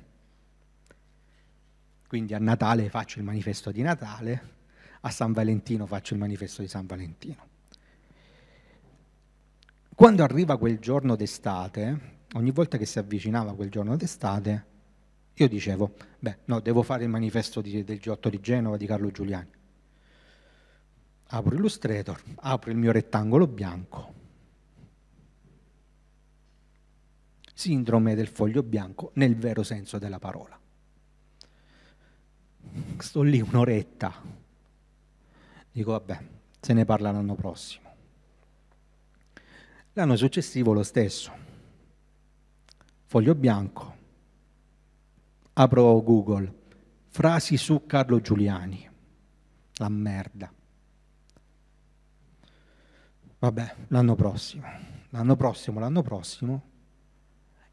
Quindi a Natale faccio il manifesto di Natale, a San Valentino faccio il manifesto di San Valentino. Quando arriva quel giorno d'estate, ogni volta che si avvicinava quel giorno d'estate, io dicevo, beh, no, devo fare il manifesto di, del G8 di Genova di Carlo Giuliani. Apro Illustrator, apro il mio rettangolo bianco. Sindrome del foglio bianco nel vero senso della parola. Sto lì un'oretta. Dico, vabbè, se ne parla l'anno prossimo. L'anno successivo lo stesso. Foglio bianco, Apro Google. Frasi su Carlo Giuliani. La merda. Vabbè, l'anno prossimo, l'anno prossimo, l'anno prossimo.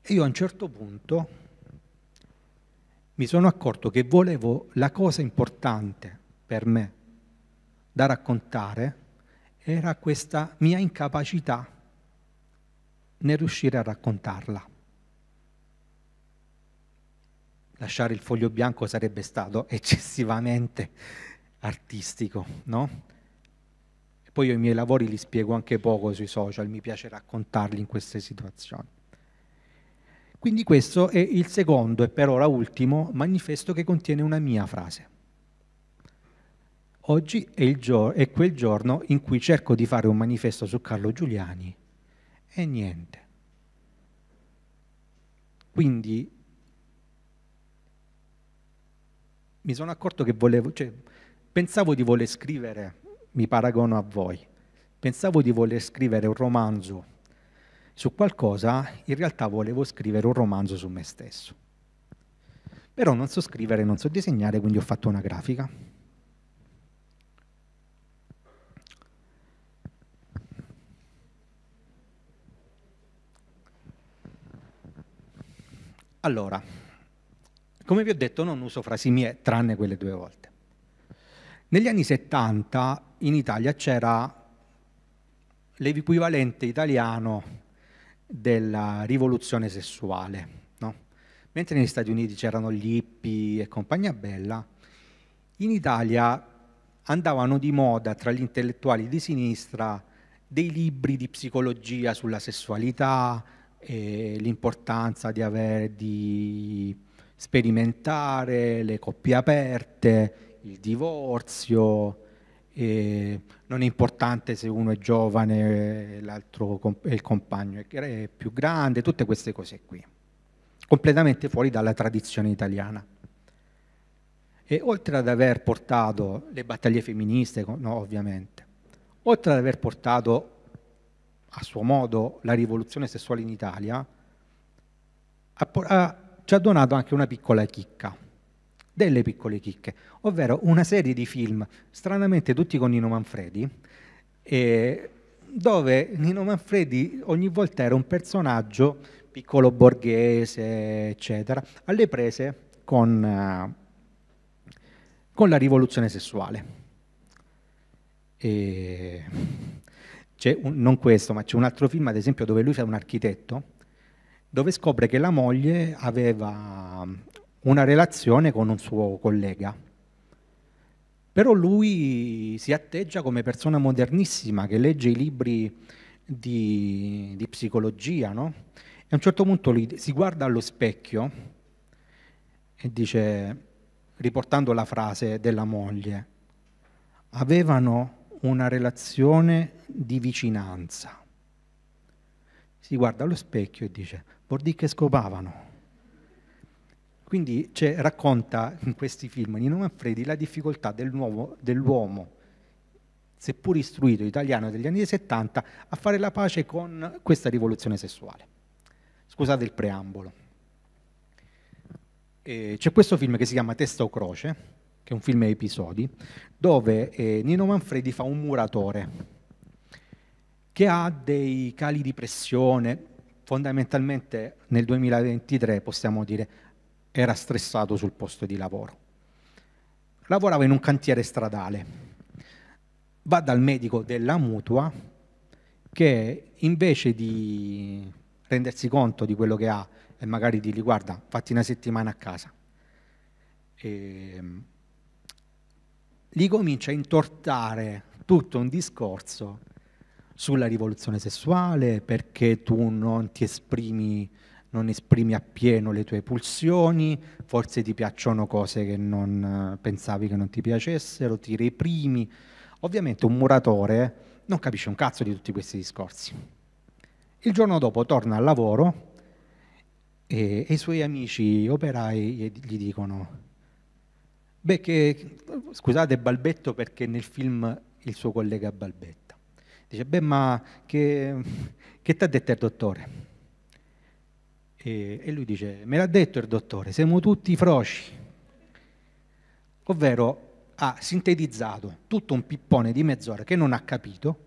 E io a un certo punto mi sono accorto che volevo la cosa importante per me da raccontare era questa mia incapacità nel riuscire a raccontarla lasciare il foglio bianco sarebbe stato eccessivamente artistico, no? poi io i miei lavori li spiego anche poco sui social, mi piace raccontarli in queste situazioni. Quindi questo è il secondo e per ora ultimo manifesto che contiene una mia frase. Oggi è, giorno, è quel giorno in cui cerco di fare un manifesto su Carlo Giuliani e niente. Quindi mi sono accorto che volevo, cioè, pensavo di voler scrivere, mi paragono a voi, pensavo di voler scrivere un romanzo su qualcosa, in realtà volevo scrivere un romanzo su me stesso. Però non so scrivere, non so disegnare, quindi ho fatto una grafica. Allora, come vi ho detto non uso frasi mie, tranne quelle due volte. Negli anni 70 in Italia c'era l'equivalente italiano della rivoluzione sessuale. No? Mentre negli Stati Uniti c'erano gli hippie e compagnia bella, in Italia andavano di moda tra gli intellettuali di sinistra dei libri di psicologia sulla sessualità, e l'importanza di avere di sperimentare le coppie aperte, il divorzio, non è importante se uno è giovane e l'altro il compagno è più grande, tutte queste cose qui, completamente fuori dalla tradizione italiana. E oltre ad aver portato le battaglie femministe, no, ovviamente, oltre ad aver portato a suo modo la rivoluzione sessuale in Italia, ha, ci ha donato anche una piccola chicca, delle piccole chicche, ovvero una serie di film, stranamente tutti con Nino Manfredi, eh, dove Nino Manfredi ogni volta era un personaggio piccolo borghese, eccetera, alle prese con, eh, con la rivoluzione sessuale. E... Un, non questo, ma c'è un altro film, ad esempio, dove lui fa un architetto dove scopre che la moglie aveva una relazione con un suo collega. Però lui si atteggia come persona modernissima che legge i libri di, di psicologia, no? E a un certo punto si guarda allo specchio e dice, riportando la frase della moglie, avevano una relazione di vicinanza. Si guarda allo specchio e dice, vuol dire che scopavano. Quindi cioè, racconta in questi film Nino Manfredi la difficoltà dell'uomo, dell'uomo, seppur istruito italiano degli anni 70, a fare la pace con questa rivoluzione sessuale. Scusate il preambolo. Eh, c'è questo film che si chiama Testa o Croce, che è un film a episodi, dove eh, Nino Manfredi fa un muratore che ha dei cali di pressione, fondamentalmente nel 2023 possiamo dire era stressato sul posto di lavoro. Lavorava in un cantiere stradale, va dal medico della mutua che invece di rendersi conto di quello che ha e magari dirgli guarda fatti una settimana a casa, e, ehm, gli comincia a intortare tutto un discorso sulla rivoluzione sessuale, perché tu non ti esprimi, non esprimi appieno le tue pulsioni, forse ti piacciono cose che non eh, pensavi che non ti piacessero, ti reprimi. Ovviamente un muratore non capisce un cazzo di tutti questi discorsi. Il giorno dopo torna al lavoro e, i suoi amici operai gli dicono beh che, scusate balbetto perché nel film il suo collega balbetta Dice, beh, ma che, che ti ha detto il dottore? E, e lui dice, me l'ha detto il dottore, siamo tutti froci. Ovvero ha sintetizzato tutto un pippone di mezz'ora che non ha capito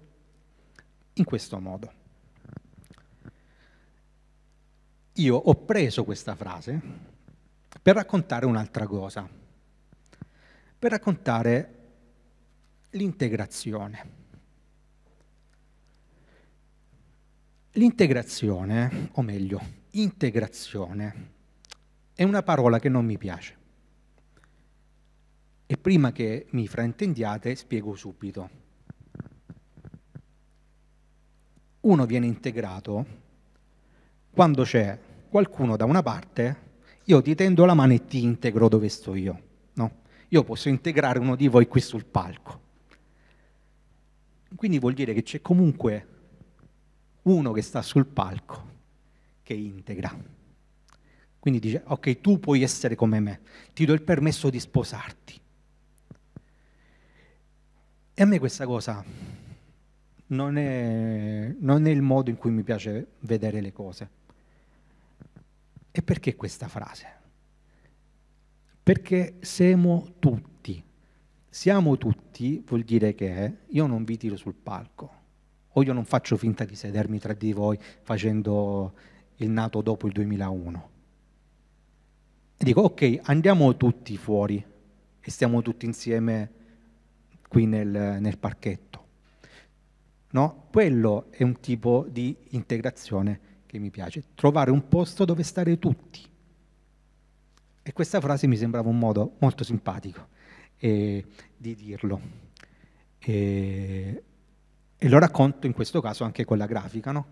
in questo modo. Io ho preso questa frase per raccontare un'altra cosa, per raccontare l'integrazione. L'integrazione, o meglio, integrazione, è una parola che non mi piace. E prima che mi fraintendiate spiego subito. Uno viene integrato quando c'è qualcuno da una parte, io ti tendo la mano e ti integro dove sto io. No? Io posso integrare uno di voi qui sul palco. Quindi vuol dire che c'è comunque uno che sta sul palco, che integra. Quindi dice, ok, tu puoi essere come me, ti do il permesso di sposarti. E a me questa cosa non è, non è il modo in cui mi piace vedere le cose. E perché questa frase? Perché siamo tutti. Siamo tutti vuol dire che io non vi tiro sul palco o io non faccio finta di sedermi tra di voi facendo il nato dopo il 2001. E dico, ok, andiamo tutti fuori e stiamo tutti insieme qui nel, nel parchetto. No? Quello è un tipo di integrazione che mi piace, trovare un posto dove stare tutti. E questa frase mi sembrava un modo molto simpatico eh, di dirlo. Eh, e lo racconto in questo caso anche con la grafica, no?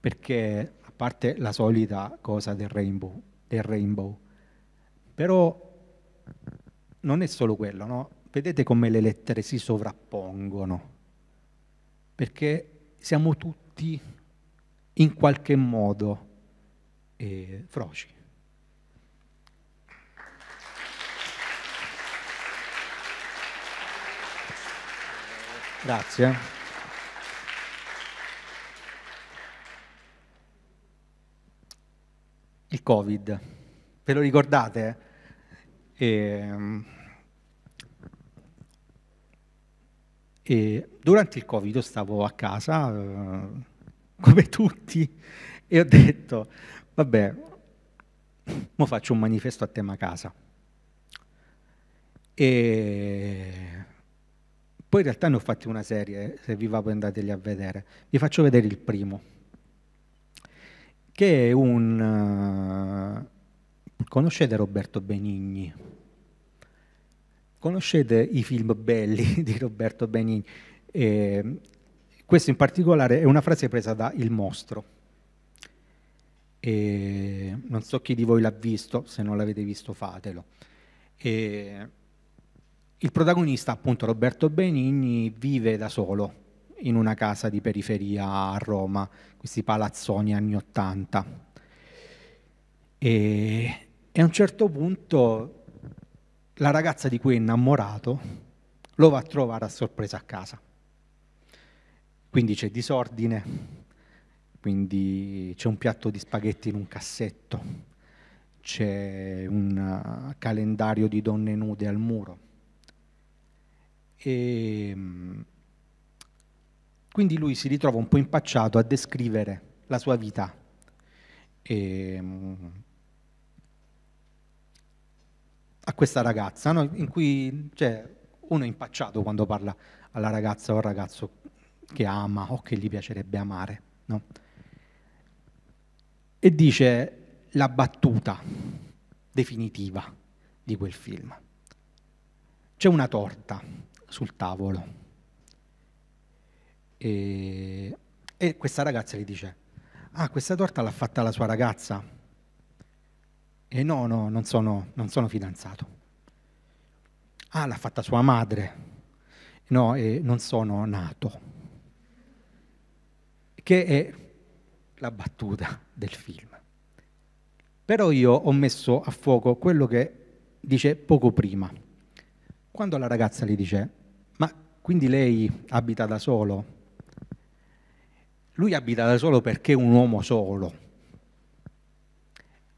Perché, a parte la solita cosa del rainbow, del rainbow però non è solo quello, no? Vedete come le lettere si sovrappongono, perché siamo tutti in qualche modo eh, froci. Grazie. Eh. il Covid. Ve lo ricordate? E, ehm, e durante il Covid io stavo a casa, eh, come tutti, e ho detto, vabbè, mo faccio un manifesto a tema casa. E poi in realtà ne ho fatti una serie, se vi va poi andateli a vedere. Vi faccio vedere il primo che è un... Eh, conoscete Roberto Benigni? Conoscete i film belli di Roberto Benigni? Eh, questo in particolare è una frase presa da Il Mostro. Eh, non so chi di voi l'ha visto, se non l'avete visto fatelo. Eh, il protagonista, appunto Roberto Benigni, vive da solo in una casa di periferia a Roma questi palazzoni anni 80. E, e a un certo punto la ragazza di cui è innamorato lo va a trovare a sorpresa a casa. Quindi c'è disordine, quindi c'è un piatto di spaghetti in un cassetto, c'è un uh, calendario di donne nude al muro. E, mm, quindi lui si ritrova un po' impacciato a descrivere la sua vita. E, ehm, a questa ragazza, no? in cui cioè, uno è impacciato quando parla alla ragazza o al ragazzo che ama o che gli piacerebbe amare. No? E dice la battuta definitiva di quel film. C'è una torta sul tavolo e, e questa ragazza gli dice, ah questa torta l'ha fatta la sua ragazza. E no, no, non sono, non sono fidanzato. Ah, l'ha fatta sua madre. No, e non sono nato. Che è la battuta del film. Però io ho messo a fuoco quello che dice poco prima. Quando la ragazza gli dice, ma quindi lei abita da solo? Lui abita da solo perché è un uomo solo,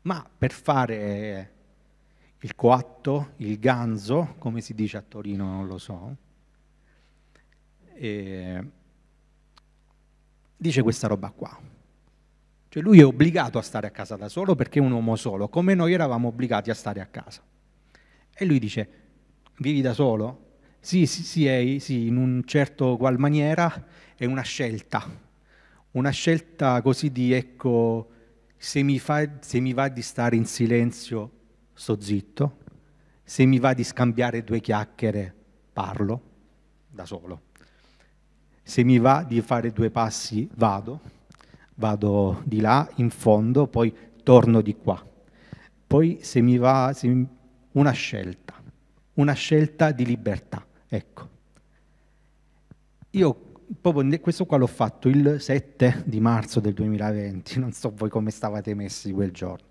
ma per fare il coatto, il ganzo, come si dice a Torino, non lo so, eh, dice questa roba qua. Cioè lui è obbligato a stare a casa da solo perché è un uomo solo, come noi eravamo obbligati a stare a casa. E lui dice, vivi da solo? Sì, sì, sì, sì in un certo qual maniera è una scelta. Una scelta così di, ecco, se mi, fa, se mi va di stare in silenzio, sto zitto, se mi va di scambiare due chiacchiere, parlo da solo. Se mi va di fare due passi, vado, vado di là in fondo, poi torno di qua. Poi se mi va se mi... una scelta, una scelta di libertà, ecco. Io proprio questo qua l'ho fatto il 7 di marzo del 2020, non so voi come stavate messi quel giorno.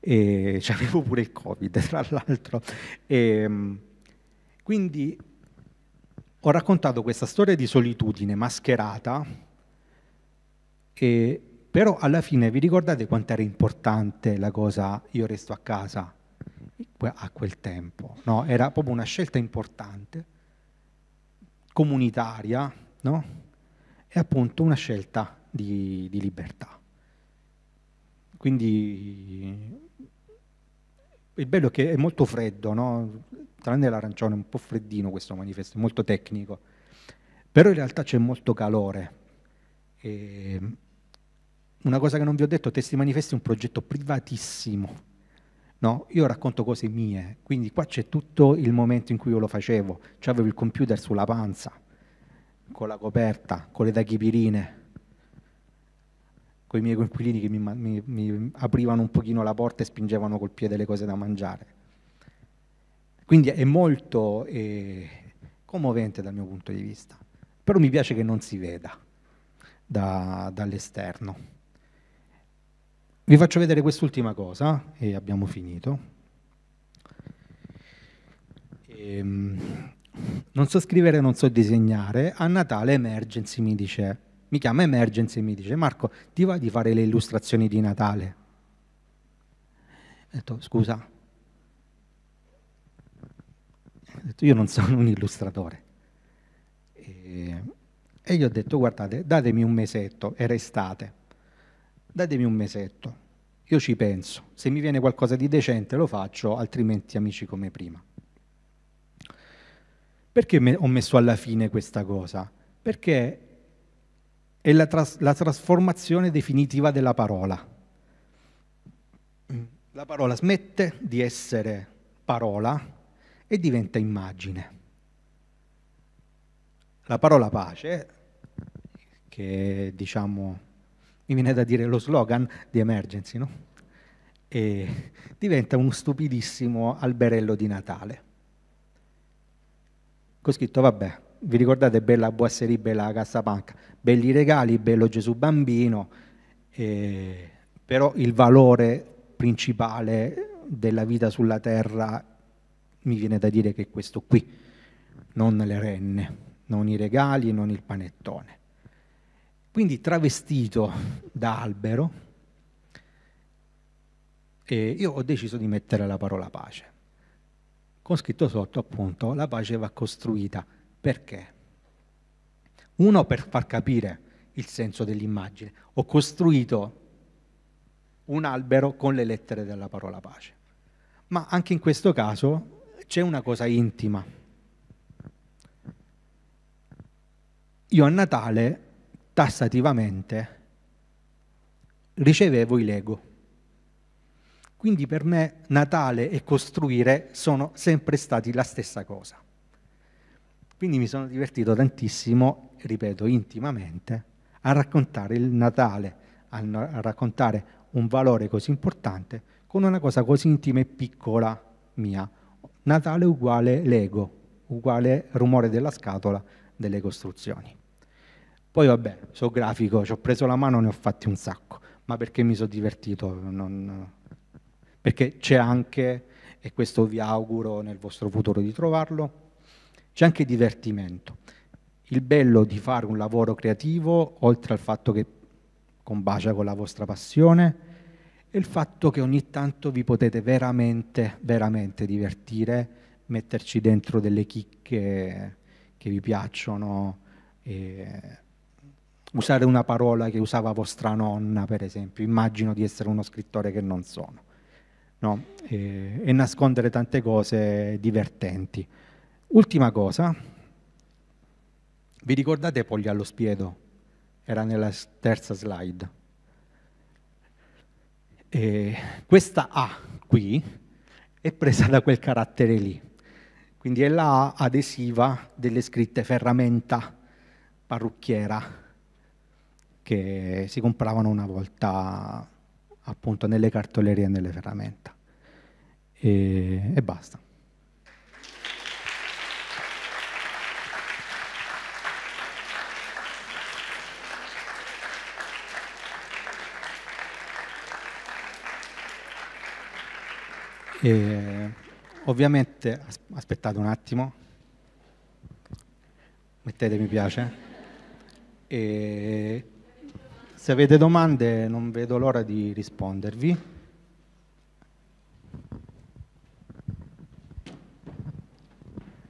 E c'avevo pure il Covid, tra l'altro. E, ehm, quindi ho raccontato questa storia di solitudine mascherata, e, però alla fine vi ricordate quanto era importante la cosa io resto a casa a quel tempo? No? Era proprio una scelta importante, comunitaria, no? è appunto una scelta di, di libertà. Quindi il bello è che è molto freddo, no? tranne l'arancione, è un po' freddino questo manifesto, è molto tecnico, però in realtà c'è molto calore. E una cosa che non vi ho detto, Testi Manifesti è un progetto privatissimo, no? io racconto cose mie, quindi qua c'è tutto il momento in cui io lo facevo, cioè avevo il computer sulla panza, con la coperta, con le tachipirine, con i miei coinquilini che mi, mi, mi, aprivano un pochino la porta e spingevano col piede le cose da mangiare. Quindi è molto eh, commovente dal mio punto di vista, però mi piace che non si veda da, dall'esterno. Vi faccio vedere quest'ultima cosa e abbiamo finito. Ehm, non so scrivere, non so disegnare, a Natale Emergency mi dice, mi chiama Emergency e mi dice Marco ti va di fare le illustrazioni di Natale? Ho detto scusa, ho detto, io non sono un illustratore. E, e gli ho detto guardate datemi un mesetto, era estate, datemi un mesetto, io ci penso, se mi viene qualcosa di decente lo faccio, altrimenti amici come prima. Perché me- ho messo alla fine questa cosa? Perché è la, tras- la trasformazione definitiva della parola. La parola smette di essere parola e diventa immagine. La parola pace, che diciamo, mi viene da dire lo slogan di Emergency, no? E diventa uno stupidissimo alberello di Natale ho scritto, vabbè, vi ricordate bella Boisseri, bella Cassapanca, belli regali, bello Gesù Bambino, eh, però il valore principale della vita sulla terra mi viene da dire che è questo qui, non le renne, non i regali, non il panettone. Quindi travestito da albero, eh, io ho deciso di mettere la parola pace con scritto sotto appunto la pace va costruita. Perché? Uno per far capire il senso dell'immagine. Ho costruito un albero con le lettere della parola pace. Ma anche in questo caso c'è una cosa intima. Io a Natale tassativamente ricevevo i Lego quindi per me Natale e costruire sono sempre stati la stessa cosa. Quindi mi sono divertito tantissimo, ripeto, intimamente, a raccontare il Natale, a raccontare un valore così importante con una cosa così intima e piccola mia. Natale uguale Lego, uguale rumore della scatola delle costruzioni. Poi vabbè, sono grafico, ci ho preso la mano, ne ho fatti un sacco, ma perché mi sono divertito, non, perché c'è anche, e questo vi auguro nel vostro futuro di trovarlo, c'è anche divertimento. Il bello di fare un lavoro creativo, oltre al fatto che combacia con la vostra passione, è il fatto che ogni tanto vi potete veramente, veramente divertire, metterci dentro delle chicche che vi piacciono, eh, usare una parola che usava vostra nonna, per esempio. Immagino di essere uno scrittore che non sono no? e, e nascondere tante cose divertenti. Ultima cosa, vi ricordate Poglia allo Spiedo? Era nella terza slide. E questa A qui è presa da quel carattere lì, quindi è la A adesiva delle scritte ferramenta parrucchiera che si compravano una volta appunto nelle cartolerie e nelle ferramenta. E, e basta. E, ovviamente aspettate un attimo, mettete mi piace. E, se avete domande non vedo l'ora di rispondervi.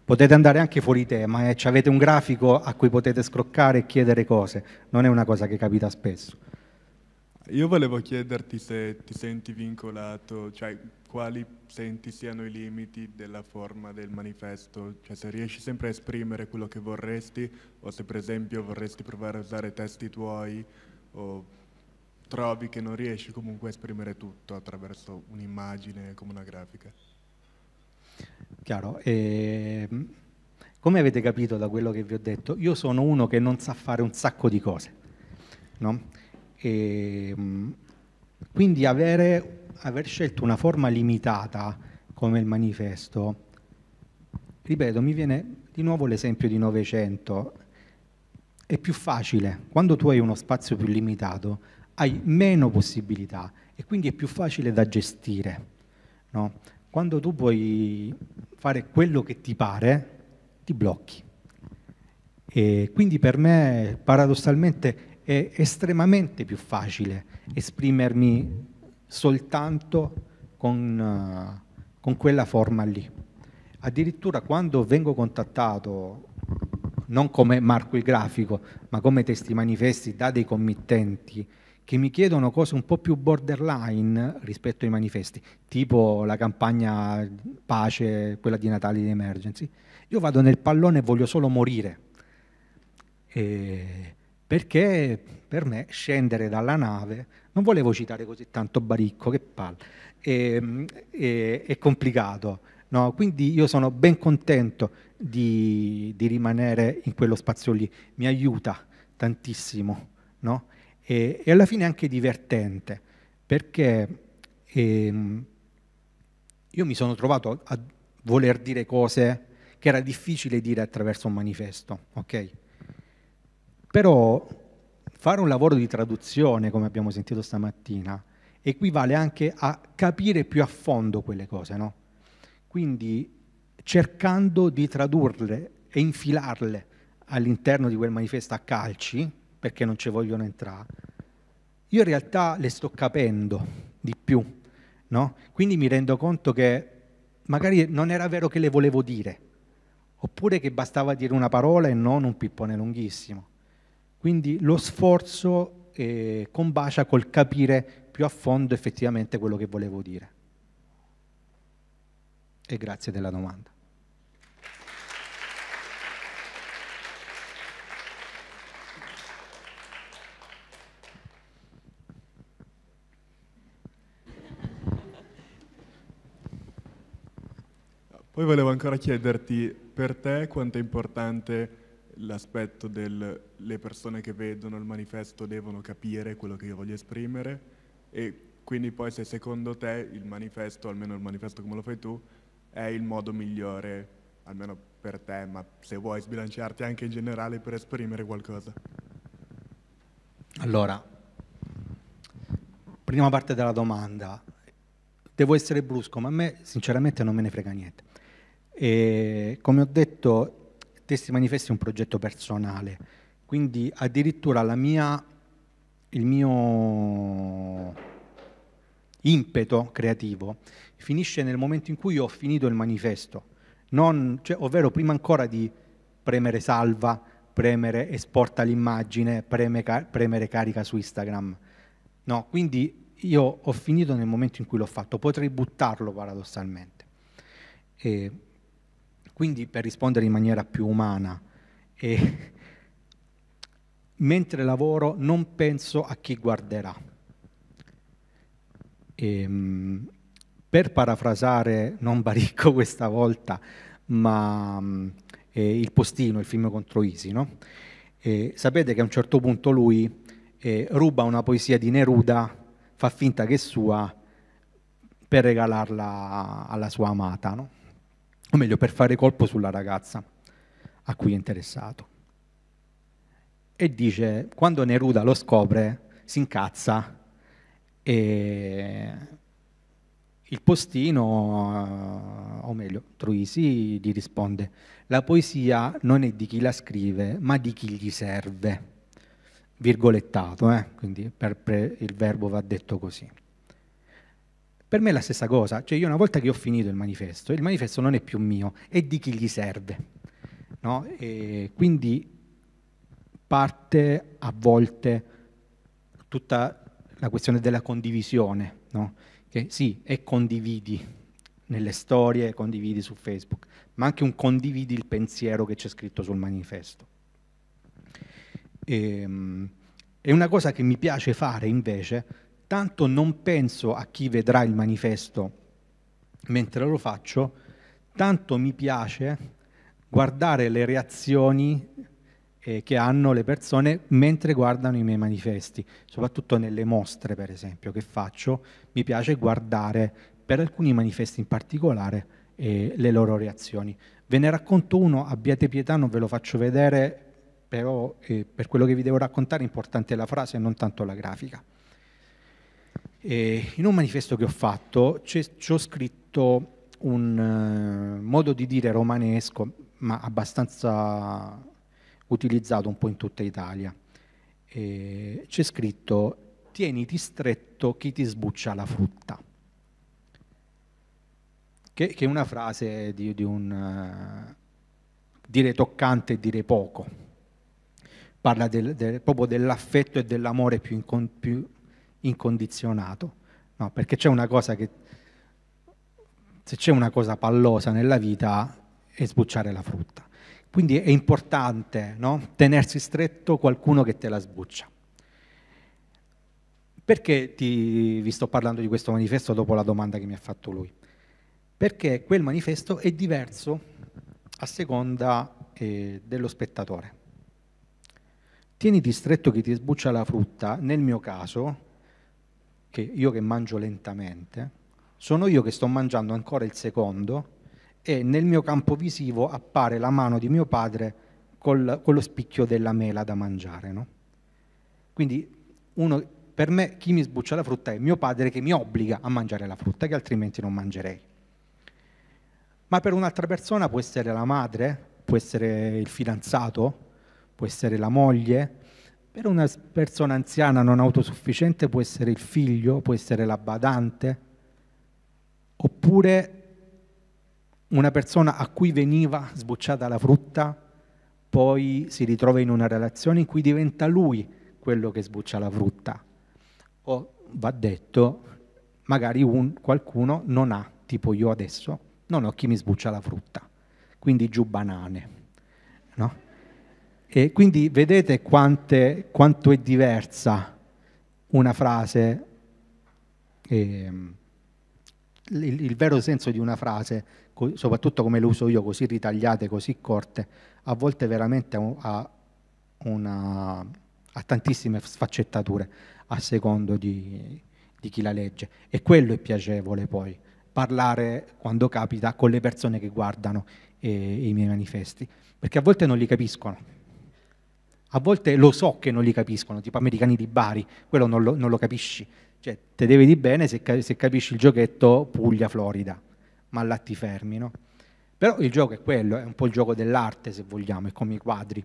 Potete andare anche fuori tema, eh? avete un grafico a cui potete scroccare e chiedere cose, non è una cosa che capita spesso. Io volevo chiederti se ti senti vincolato, cioè quali senti siano i limiti della forma del manifesto, cioè se riesci sempre a esprimere quello che vorresti o se per esempio vorresti provare a usare testi tuoi o trovi che non riesci comunque a esprimere tutto attraverso un'immagine come una grafica. Chiaro. E, ehm, come avete capito da quello che vi ho detto, io sono uno che non sa fare un sacco di cose. No? E, ehm, quindi avere, aver scelto una forma limitata come il manifesto, ripeto, mi viene di nuovo l'esempio di Novecento è più facile, quando tu hai uno spazio più limitato, hai meno possibilità e quindi è più facile da gestire. No? Quando tu puoi fare quello che ti pare, ti blocchi. E quindi per me, paradossalmente, è estremamente più facile esprimermi soltanto con, con quella forma lì. Addirittura quando vengo contattato non come marco il grafico, ma come testi manifesti da dei committenti che mi chiedono cose un po' più borderline rispetto ai manifesti, tipo la campagna pace, quella di Natale di Emergency. Io vado nel pallone e voglio solo morire, eh, perché per me scendere dalla nave, non volevo citare così tanto Baricco, che palle, è ehm, complicato No? Quindi io sono ben contento di, di, rimanere in quello spazio lì, mi aiuta tantissimo no? e, e, alla fine è anche divertente perché ehm, io mi sono trovato a voler dire cose che era difficile dire attraverso un manifesto, ok? Però fare un lavoro di traduzione, come abbiamo sentito stamattina, equivale anche a capire più a fondo quelle cose, no? Quindi cercando di tradurle e infilarle all'interno di quel manifesto a calci, perché non ci vogliono entrare, io in realtà le sto capendo di più, no? Quindi mi rendo conto che magari non era vero che le volevo dire, oppure che bastava dire una parola e non un pippone lunghissimo. Quindi lo sforzo eh, combacia col capire più a fondo effettivamente quello che volevo dire e grazie della domanda. Poi volevo ancora chiederti, per te quanto è importante l'aspetto delle persone che vedono il manifesto devono capire quello che io voglio esprimere e quindi poi se secondo te il manifesto, almeno il manifesto come lo fai tu, è il modo migliore, almeno per te, ma se vuoi sbilanciarti anche in generale per esprimere qualcosa. Allora, prima parte della domanda. Devo essere brusco, ma a me sinceramente non me ne frega niente. E, come ho detto, Testi Manifesti è un progetto personale, quindi addirittura la mia, il mio impeto creativo finisce nel momento in cui ho finito il manifesto, non, cioè, ovvero prima ancora di premere salva, premere esporta l'immagine, premere, premere carica su Instagram. No, quindi io ho finito nel momento in cui l'ho fatto, potrei buttarlo paradossalmente. E quindi per rispondere in maniera più umana, mentre lavoro non penso a chi guarderà e, ehm, per parafrasare non Baricco questa volta, ma mm, eh, il postino, il film contro Isi, no? eh, sapete che a un certo punto lui eh, ruba una poesia di Neruda, fa finta che è sua, per regalarla alla sua amata, no? o meglio per fare colpo sulla ragazza a cui è interessato. E dice, quando Neruda lo scopre, si incazza e il postino, eh, o meglio, Truisi gli risponde, la poesia non è di chi la scrive, ma di chi gli serve. Virgolettato, eh? quindi per, per il verbo va detto così. Per me è la stessa cosa, cioè io una volta che ho finito il manifesto, il manifesto non è più mio, è di chi gli serve. No? quindi parte a volte tutta, la questione della condivisione, no? che sì, e condividi nelle storie, condividi su Facebook, ma anche un condividi il pensiero che c'è scritto sul manifesto. E, ehm, è una cosa che mi piace fare invece, tanto non penso a chi vedrà il manifesto mentre lo faccio, tanto mi piace guardare le reazioni eh, che hanno le persone mentre guardano i miei manifesti, soprattutto nelle mostre per esempio che faccio, mi piace guardare per alcuni manifesti in particolare eh, le loro reazioni. Ve ne racconto uno, abbiate pietà, non ve lo faccio vedere, però eh, per quello che vi devo raccontare è importante la frase e non tanto la grafica. E eh, in un manifesto che ho fatto ci ho scritto un uh, modo di dire romanesco, ma abbastanza utilizzato un po' in tutta Italia. Eh, c'è scritto tieniti stretto chi ti sbuccia la frutta, che, che è una frase di, di un uh, dire toccante e dire poco. Parla del, del, proprio dell'affetto e dell'amore più, incon, più incondizionato, no, perché c'è una cosa che, se c'è una cosa pallosa nella vita, è sbucciare la frutta quindi è importante no? tenersi stretto qualcuno che te la sbuccia. Perché ti, vi sto parlando di questo manifesto dopo la domanda che mi ha fatto lui? Perché quel manifesto è diverso a seconda eh, dello spettatore. Tieniti stretto chi ti sbuccia la frutta, nel mio caso, che io che mangio lentamente, sono io che sto mangiando ancora il secondo e nel mio campo visivo appare la mano di mio padre col, con lo spicchio della mela da mangiare. No? Quindi uno, per me chi mi sbuccia la frutta è mio padre che mi obbliga a mangiare la frutta, che altrimenti non mangerei. Ma per un'altra persona può essere la madre, può essere il fidanzato, può essere la moglie, per una persona anziana non autosufficiente può essere il figlio, può essere la badante, oppure una persona a cui veniva sbucciata la frutta, poi si ritrova in una relazione in cui diventa lui quello che sbuccia la frutta. O va detto, magari un, qualcuno non ha, tipo io adesso, non ho chi mi sbuccia la frutta, quindi giù banane. No? E quindi vedete quante, quanto è diversa una frase, eh, il, il vero senso di una frase soprattutto come le uso io, così ritagliate, così corte, a volte veramente ha, una, a tantissime sfaccettature a secondo di, di chi la legge. E quello è piacevole poi, parlare quando capita con le persone che guardano eh, i miei manifesti, perché a volte non li capiscono. A volte lo so che non li capiscono, tipo americani di Bari, quello non lo, non lo capisci. Cioè, te devi di bene se, se capisci il giochetto Puglia-Florida ma latti fermi, no? Però il gioco è quello, è un po' il gioco dell'arte se vogliamo, è come i quadri.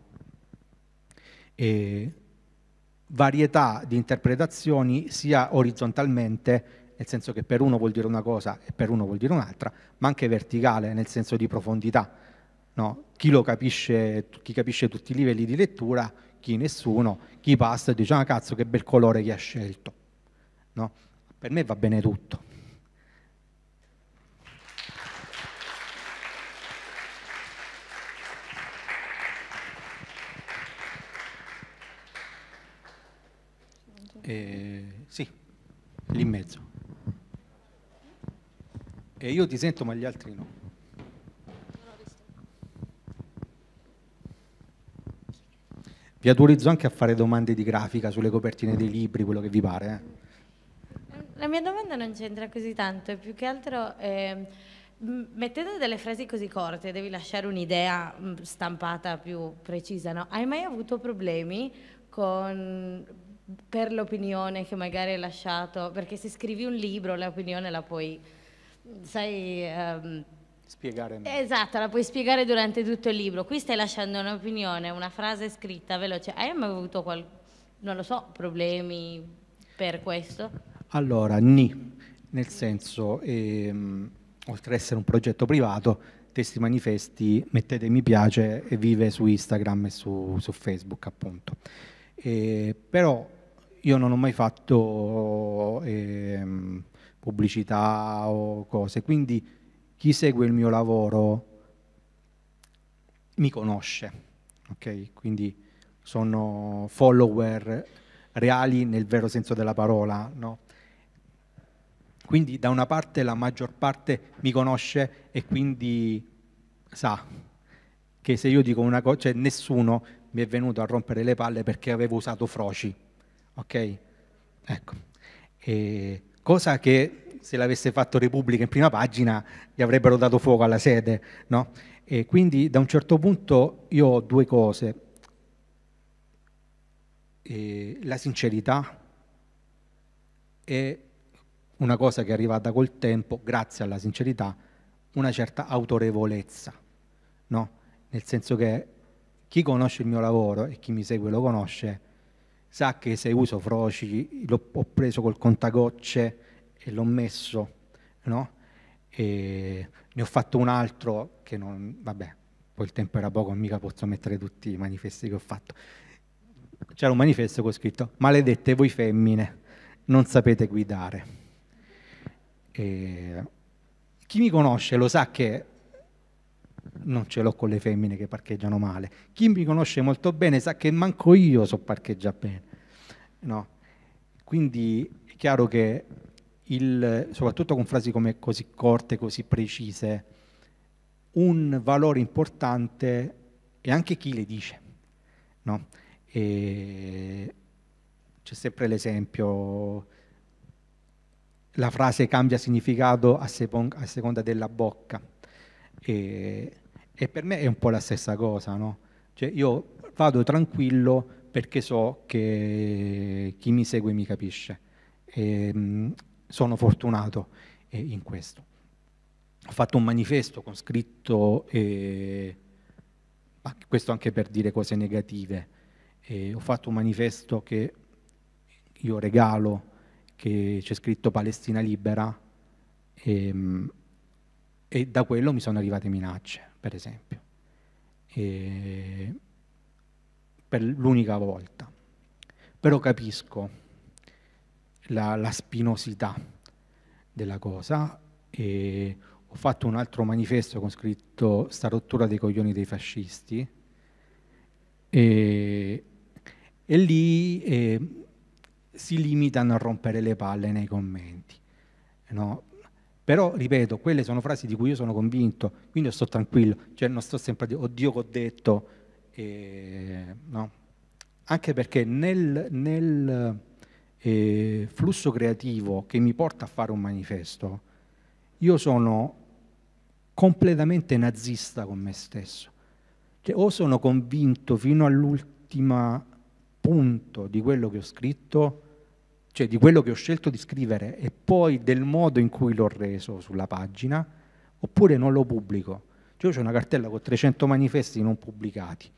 E varietà di interpretazioni sia orizzontalmente, nel senso che per uno vuol dire una cosa e per uno vuol dire un'altra, ma anche verticale, nel senso di profondità. No? Chi, capisce, chi capisce tutti i livelli di lettura, chi nessuno, chi passa e dice ah cazzo che bel colore che ha scelto. No? Per me va bene tutto. Eh, sì, lì in mezzo. E io ti sento ma gli altri no. Vi autorizzo anche a fare domande di grafica sulle copertine dei libri, quello che vi pare. Eh? La mia domanda non c'entra così tanto, è più che altro... Eh, mettete delle frasi così corte, devi lasciare un'idea stampata più precisa, no? Hai mai avuto problemi con per l'opinione che magari hai lasciato, perché se scrivi un libro l'opinione la puoi, sai... Um, spiegare meglio. Esatto, la puoi spiegare durante tutto il libro. Qui stai lasciando un'opinione, una frase scritta veloce. Hai mai avuto, qual- non lo so, problemi per questo? Allora, ni, nel senso, ehm, oltre ad essere un progetto privato, Testi Manifesti, mettete mi piace e vive su Instagram e su, su Facebook appunto. Eh, però io non ho mai fatto ehm, pubblicità o cose, quindi chi segue il mio lavoro mi conosce, ok? quindi sono follower reali nel vero senso della parola. No? Quindi da una parte la maggior parte mi conosce e quindi sa che se io dico una cosa, cioè nessuno mi è venuto a rompere le palle perché avevo usato froci. Ok? Ecco. E cosa che se l'avesse fatto Repubblica in prima pagina gli avrebbero dato fuoco alla sede, no? E quindi da un certo punto io ho due cose. E la sincerità e una cosa che è arrivata col tempo, grazie alla sincerità, una certa autorevolezza, no? Nel senso che chi conosce il mio lavoro e chi mi segue lo conosce, sa che se uso froci, l'ho preso col contagocce e l'ho messo, no? E ne ho fatto un altro che non, vabbè, poi il tempo era poco, mica posso mettere tutti i manifesti che ho fatto. C'era un manifesto che ho scritto, maledette voi femmine, non sapete guidare. E chi mi conosce lo sa che non ce l'ho con le femmine che parcheggiano male. Chi mi conosce molto bene sa che manco io so parcheggiare bene. No? Quindi è chiaro che, il, soprattutto con frasi come così corte, così precise, un valore importante è anche chi le dice. No? c'è sempre l'esempio, la frase cambia significato a, a seconda della bocca e, e per me è un po' la stessa cosa, no? Cioè io vado tranquillo perché so che chi mi segue mi capisce. E, ehm, mh, sono fortunato eh, in questo. Ho fatto un manifesto con scritto, eh, questo anche per dire cose negative, eh, ho fatto un manifesto che io regalo, che c'è scritto Palestina libera. Ehm, e da quello mi sono arrivate minacce, per esempio, e per l'unica volta. Però capisco la, la spinosità della cosa e ho fatto un altro manifesto con scritto sta rottura dei coglioni dei fascisti e, e lì eh, si limitano a rompere le palle nei commenti. No? Però, ripeto, quelle sono frasi di cui io sono convinto, quindi io sto tranquillo, cioè non sto sempre a dire, oddio che ho detto, eh, no? Anche perché nel, nel eh, flusso creativo che mi porta a fare un manifesto, io sono completamente nazista con me stesso. Cioè, o sono convinto fino all'ultimo punto di quello che ho scritto, cioè di quello che ho scelto di scrivere e poi del modo in cui l'ho reso sulla pagina, oppure non lo pubblico. Cioè io ho una cartella con 300 manifesti non pubblicati,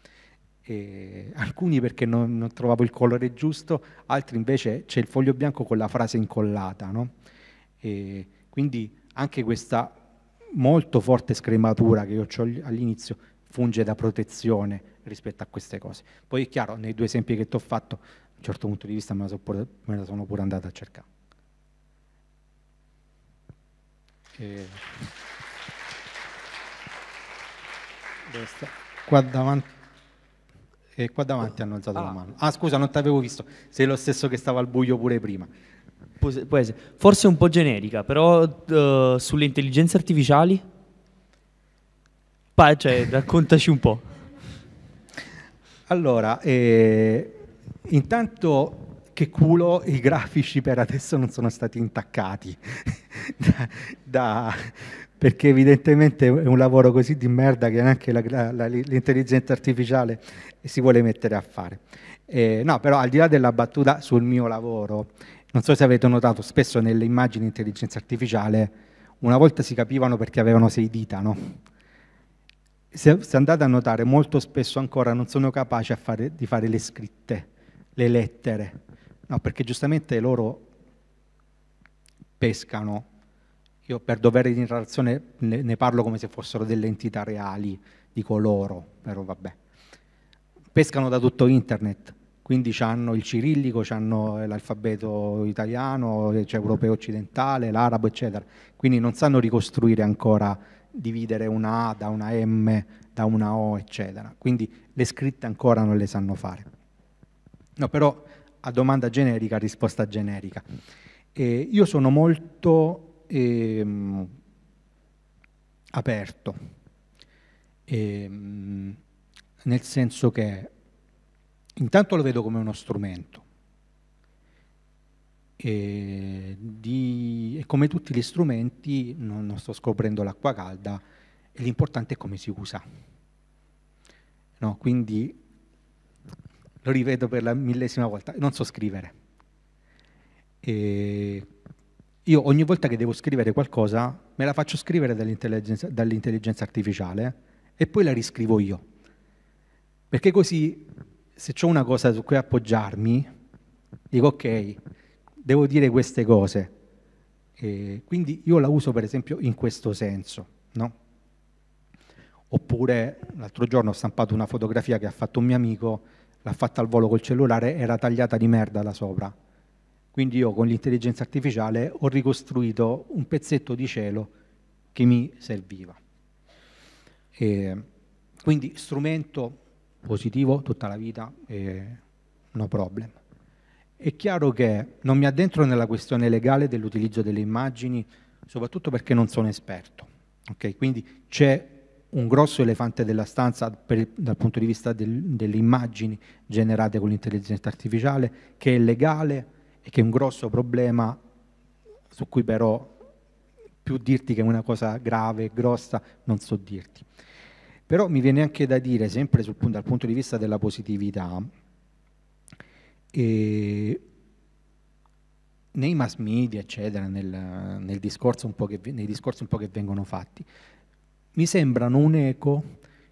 e alcuni perché non, non, trovavo il colore giusto, altri invece c'è il foglio bianco con la frase incollata. No? quindi anche questa molto forte scrematura che io ho all'inizio funge da protezione rispetto a queste cose. Poi è chiaro, nei due esempi che ti ho fatto, a un certo punto di vista me la, so pure, me la sono pure andata a cercare. E... Qua davanti, e qua davanti hanno alzato ah. la mano. Ah, scusa, non ti avevo visto. Sei lo stesso che stava al buio pure prima. Forse un po' generica, però uh, sulle intelligenze artificiali? Pa, cioè, raccontaci un po'. Allora, eh, Intanto che culo i grafici per adesso non sono stati intaccati, da, da, perché evidentemente è un lavoro così di merda che neanche l'intelligenza artificiale si vuole mettere a fare. Eh, no, però al di là della battuta sul mio lavoro, non so se avete notato, spesso nelle immagini intelligenza artificiale una volta si capivano perché avevano sei dita, no? Se, se andate a notare, molto spesso ancora non sono capaci fare, di fare le scritte le lettere, no, perché giustamente loro pescano, io per dovere di narrazione ne, ne parlo come se fossero delle entità reali, dico loro, però vabbè, pescano da tutto internet, quindi hanno il cirillico, hanno eh, l'alfabeto italiano, cioè europeo occidentale, l'arabo, eccetera. Quindi non sanno ricostruire ancora, dividere una A da una M, da una O, eccetera. Quindi le scritte ancora non le sanno fare. No, però a domanda generica, risposta generica. Eh, io sono molto ehm, aperto, ehm, nel senso che intanto lo vedo come uno strumento, e, di, come tutti gli strumenti non, non sto scoprendo l'acqua calda, l'importante è come si usa. No, quindi lo rivedo per la millesima volta, non so scrivere. E io ogni volta che devo scrivere qualcosa me la faccio scrivere dall'intelligenza, dall'intelligenza artificiale e poi la riscrivo io. Perché così se ho una cosa su cui appoggiarmi, dico ok, devo dire queste cose. E quindi io la uso per esempio in questo senso. No? Oppure l'altro giorno ho stampato una fotografia che ha fatto un mio amico l'ha fatta al volo col cellulare, era tagliata di merda da sopra. Quindi io con l'intelligenza artificiale ho ricostruito un pezzetto di cielo che mi serviva. E quindi strumento positivo tutta la vita, eh, no problem. È chiaro che non mi addentro nella questione legale dell'utilizzo delle immagini, soprattutto perché non sono esperto. Okay? Quindi c'è un grosso elefante della stanza per, dal punto di vista del, delle immagini generate con l'intelligenza artificiale, che è legale e che è un grosso problema su cui però più dirti che è una cosa grave, grossa, non so dirti. Però mi viene anche da dire, sempre sul, dal punto di vista della positività, nei mass media, eccetera, nel, nel discorso che, nei discorsi un po' che vengono fatti, mi sembrano un eco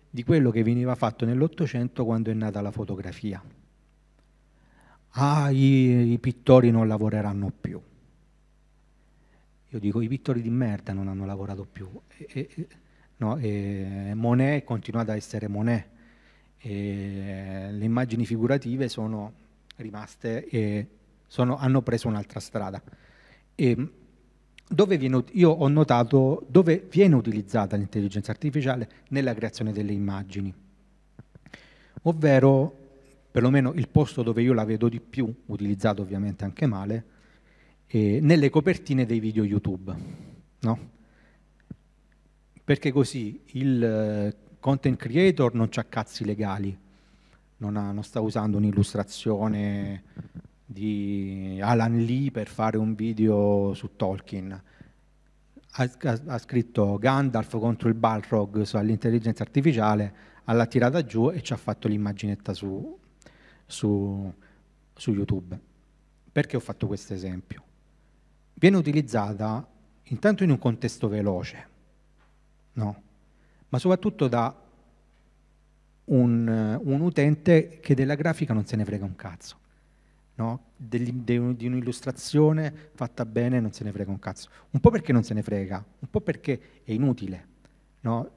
di quello che veniva fatto nell'Ottocento quando è nata la fotografia. Ah, i, i pittori non lavoreranno più. Io dico, i pittori di merda non hanno lavorato più. E, e, no, e Monet è continuato ad essere Monet. E eh, le immagini figurative sono rimaste e sono, hanno preso un'altra strada. E viene, io ho notato dove viene utilizzata l'intelligenza artificiale nella creazione delle immagini, ovvero perlomeno il posto dove io la vedo di più, utilizzato ovviamente anche male, eh, nelle copertine dei video YouTube. No? Perché così il eh, content creator non c'ha cazzi legali, non, ha, non sta usando un'illustrazione di Alan Lee per fare un video su Tolkien. Ha, ha, ha scritto Gandalf contro il Balrog sull'intelligenza artificiale, l'ha tirata giù e ci ha fatto l'immaginetta su, su, su YouTube. Perché ho fatto questo esempio? Viene utilizzata intanto in un contesto veloce, no? ma soprattutto da un, un utente che della grafica non se ne frega un cazzo no? di un'illustrazione fatta bene non se ne frega un cazzo. Un po' perché non se ne frega, un po' perché è inutile. No?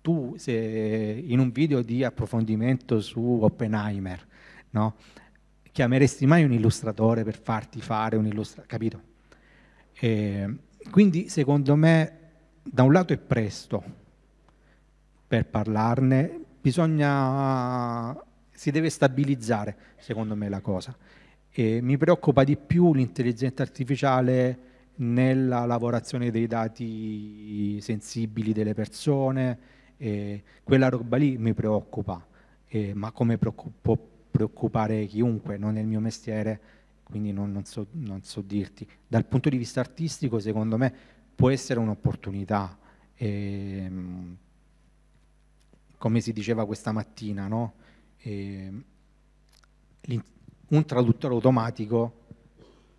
Tu se in un video di approfondimento su Oppenheimer no? chiameresti mai un illustratore per farti fare un'illustrazione, capito? E ehm, quindi secondo me da un lato è presto per parlarne, bisogna, si deve stabilizzare secondo me la cosa. E mi preoccupa di più l'intelligenza artificiale nella lavorazione dei dati sensibili delle persone, eh, quella roba lì mi preoccupa, eh, ma come preoccup- può preoccupare chiunque, non è il mio mestiere, quindi non, non, so, non, so, dirti. Dal punto di vista artistico, secondo me, può essere un'opportunità. Eh, come si diceva questa mattina, no? Ehm, un traduttore automatico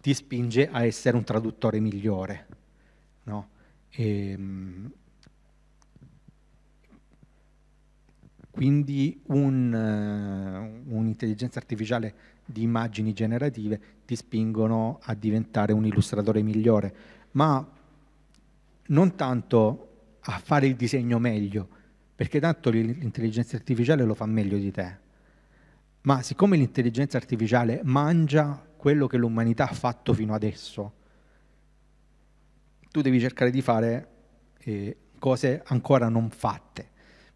ti spinge a essere un traduttore migliore. No? E, ehm, quindi eh, un'intelligenza artificiale di immagini generative ti spingono a diventare un illustratore migliore, ma non tanto a fare il disegno meglio, perché tanto l'intelligenza artificiale lo fa meglio di te. Ma siccome l'intelligenza artificiale mangia quello che l'umanità ha fatto fino adesso, tu devi cercare di fare eh, cose ancora non fatte,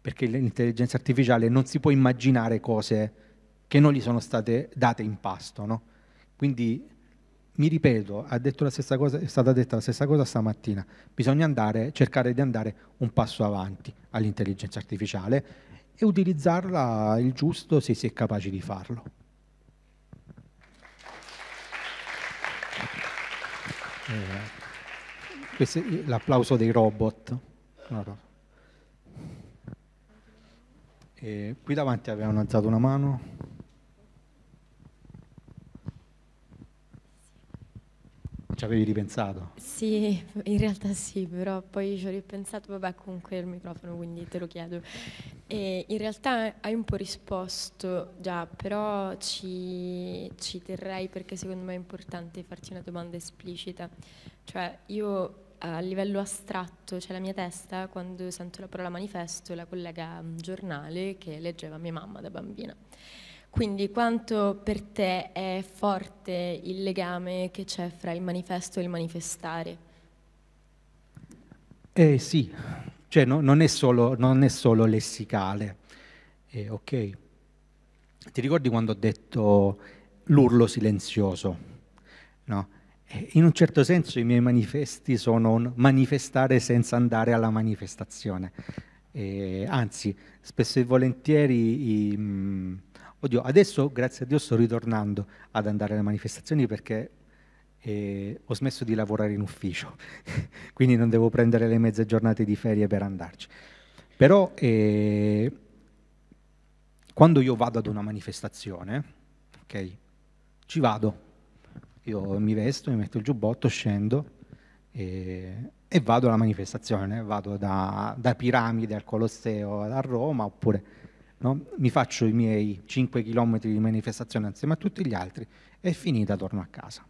perché l'intelligenza artificiale non si può immaginare cose che non gli sono state date in pasto. No? Quindi mi ripeto, cosa, è stata detta la stessa cosa stamattina, bisogna andare, cercare di andare un passo avanti all'intelligenza artificiale e utilizzarla il giusto se si è capaci di farlo. Eh, l'applauso dei robot. Eh, qui davanti avevano alzato una mano. ci avevi ripensato? Sì, in realtà sì, però poi ci ho ripensato, vabbè comunque il microfono, quindi te lo chiedo. E in realtà hai un po' risposto già, però ci, ci terrei perché secondo me è importante farti una domanda esplicita. Cioè io a livello astratto, cioè la mia testa, quando sento la parola manifesto, la collega a mm, un giornale che leggeva mia mamma da bambina. Quindi quanto per te è forte il legame che c'è fra il manifesto e il manifestare? Eh sì, cioè no, non, è solo, non, è solo, lessicale, eh, ok? Ti ricordi quando ho detto l'urlo silenzioso? No? Eh, in un certo senso i miei manifesti sono un manifestare senza andare alla manifestazione. Eh, anzi, spesso e volentieri i, mh, mm, Oddio, adesso grazie a Dio sto ritornando ad andare alle manifestazioni perché eh, ho smesso di lavorare in ufficio, quindi non devo prendere le mezze giornate di ferie per andarci. Però eh, quando io vado ad una manifestazione, okay, ci vado, io mi vesto, mi metto il giubbotto, scendo e, eh, e vado alla manifestazione, vado da, da Piramide al Colosseo a Roma oppure no? mi faccio i miei 5 km di manifestazione insieme a tutti gli altri e finita torno a casa.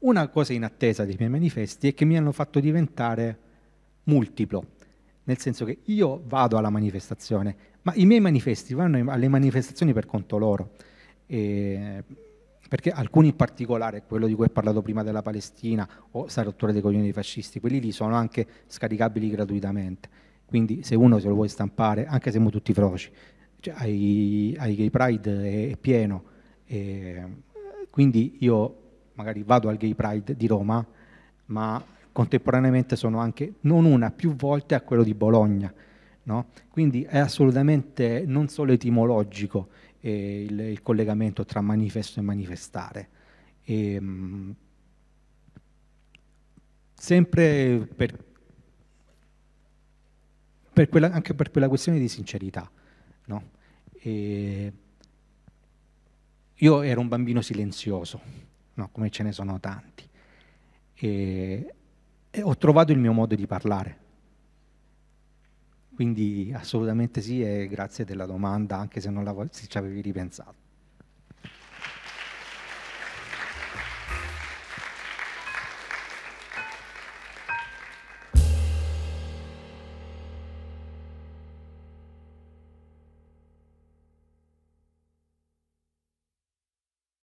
Una cosa in attesa dei miei manifesti è che mi hanno fatto diventare multiplo, nel senso che io vado alla manifestazione, ma i miei manifesti vanno alle manifestazioni per conto loro, eh, perché alcuni in particolare, quello di cui ho parlato prima della Palestina o sta rottura dei coglioni dei fascisti, quelli lì sono anche scaricabili gratuitamente quindi se uno se lo vuoi stampare, anche se siamo tutti froci, cioè, ai, ai gay pride è, pieno. E, quindi io magari vado al gay pride di Roma, ma contemporaneamente sono anche non una, più volte a quello di Bologna. No? Quindi è assolutamente non solo etimologico eh, il, il, collegamento tra manifesto e manifestare. E, ehm, mh, sempre per per quella, anche per quella questione di sincerità. No? io ero un bambino silenzioso, no? come ce ne sono tanti, e, e ho trovato il mio modo di parlare. Quindi assolutamente sì e grazie della domanda, anche se non la, se ci avevi ripensato.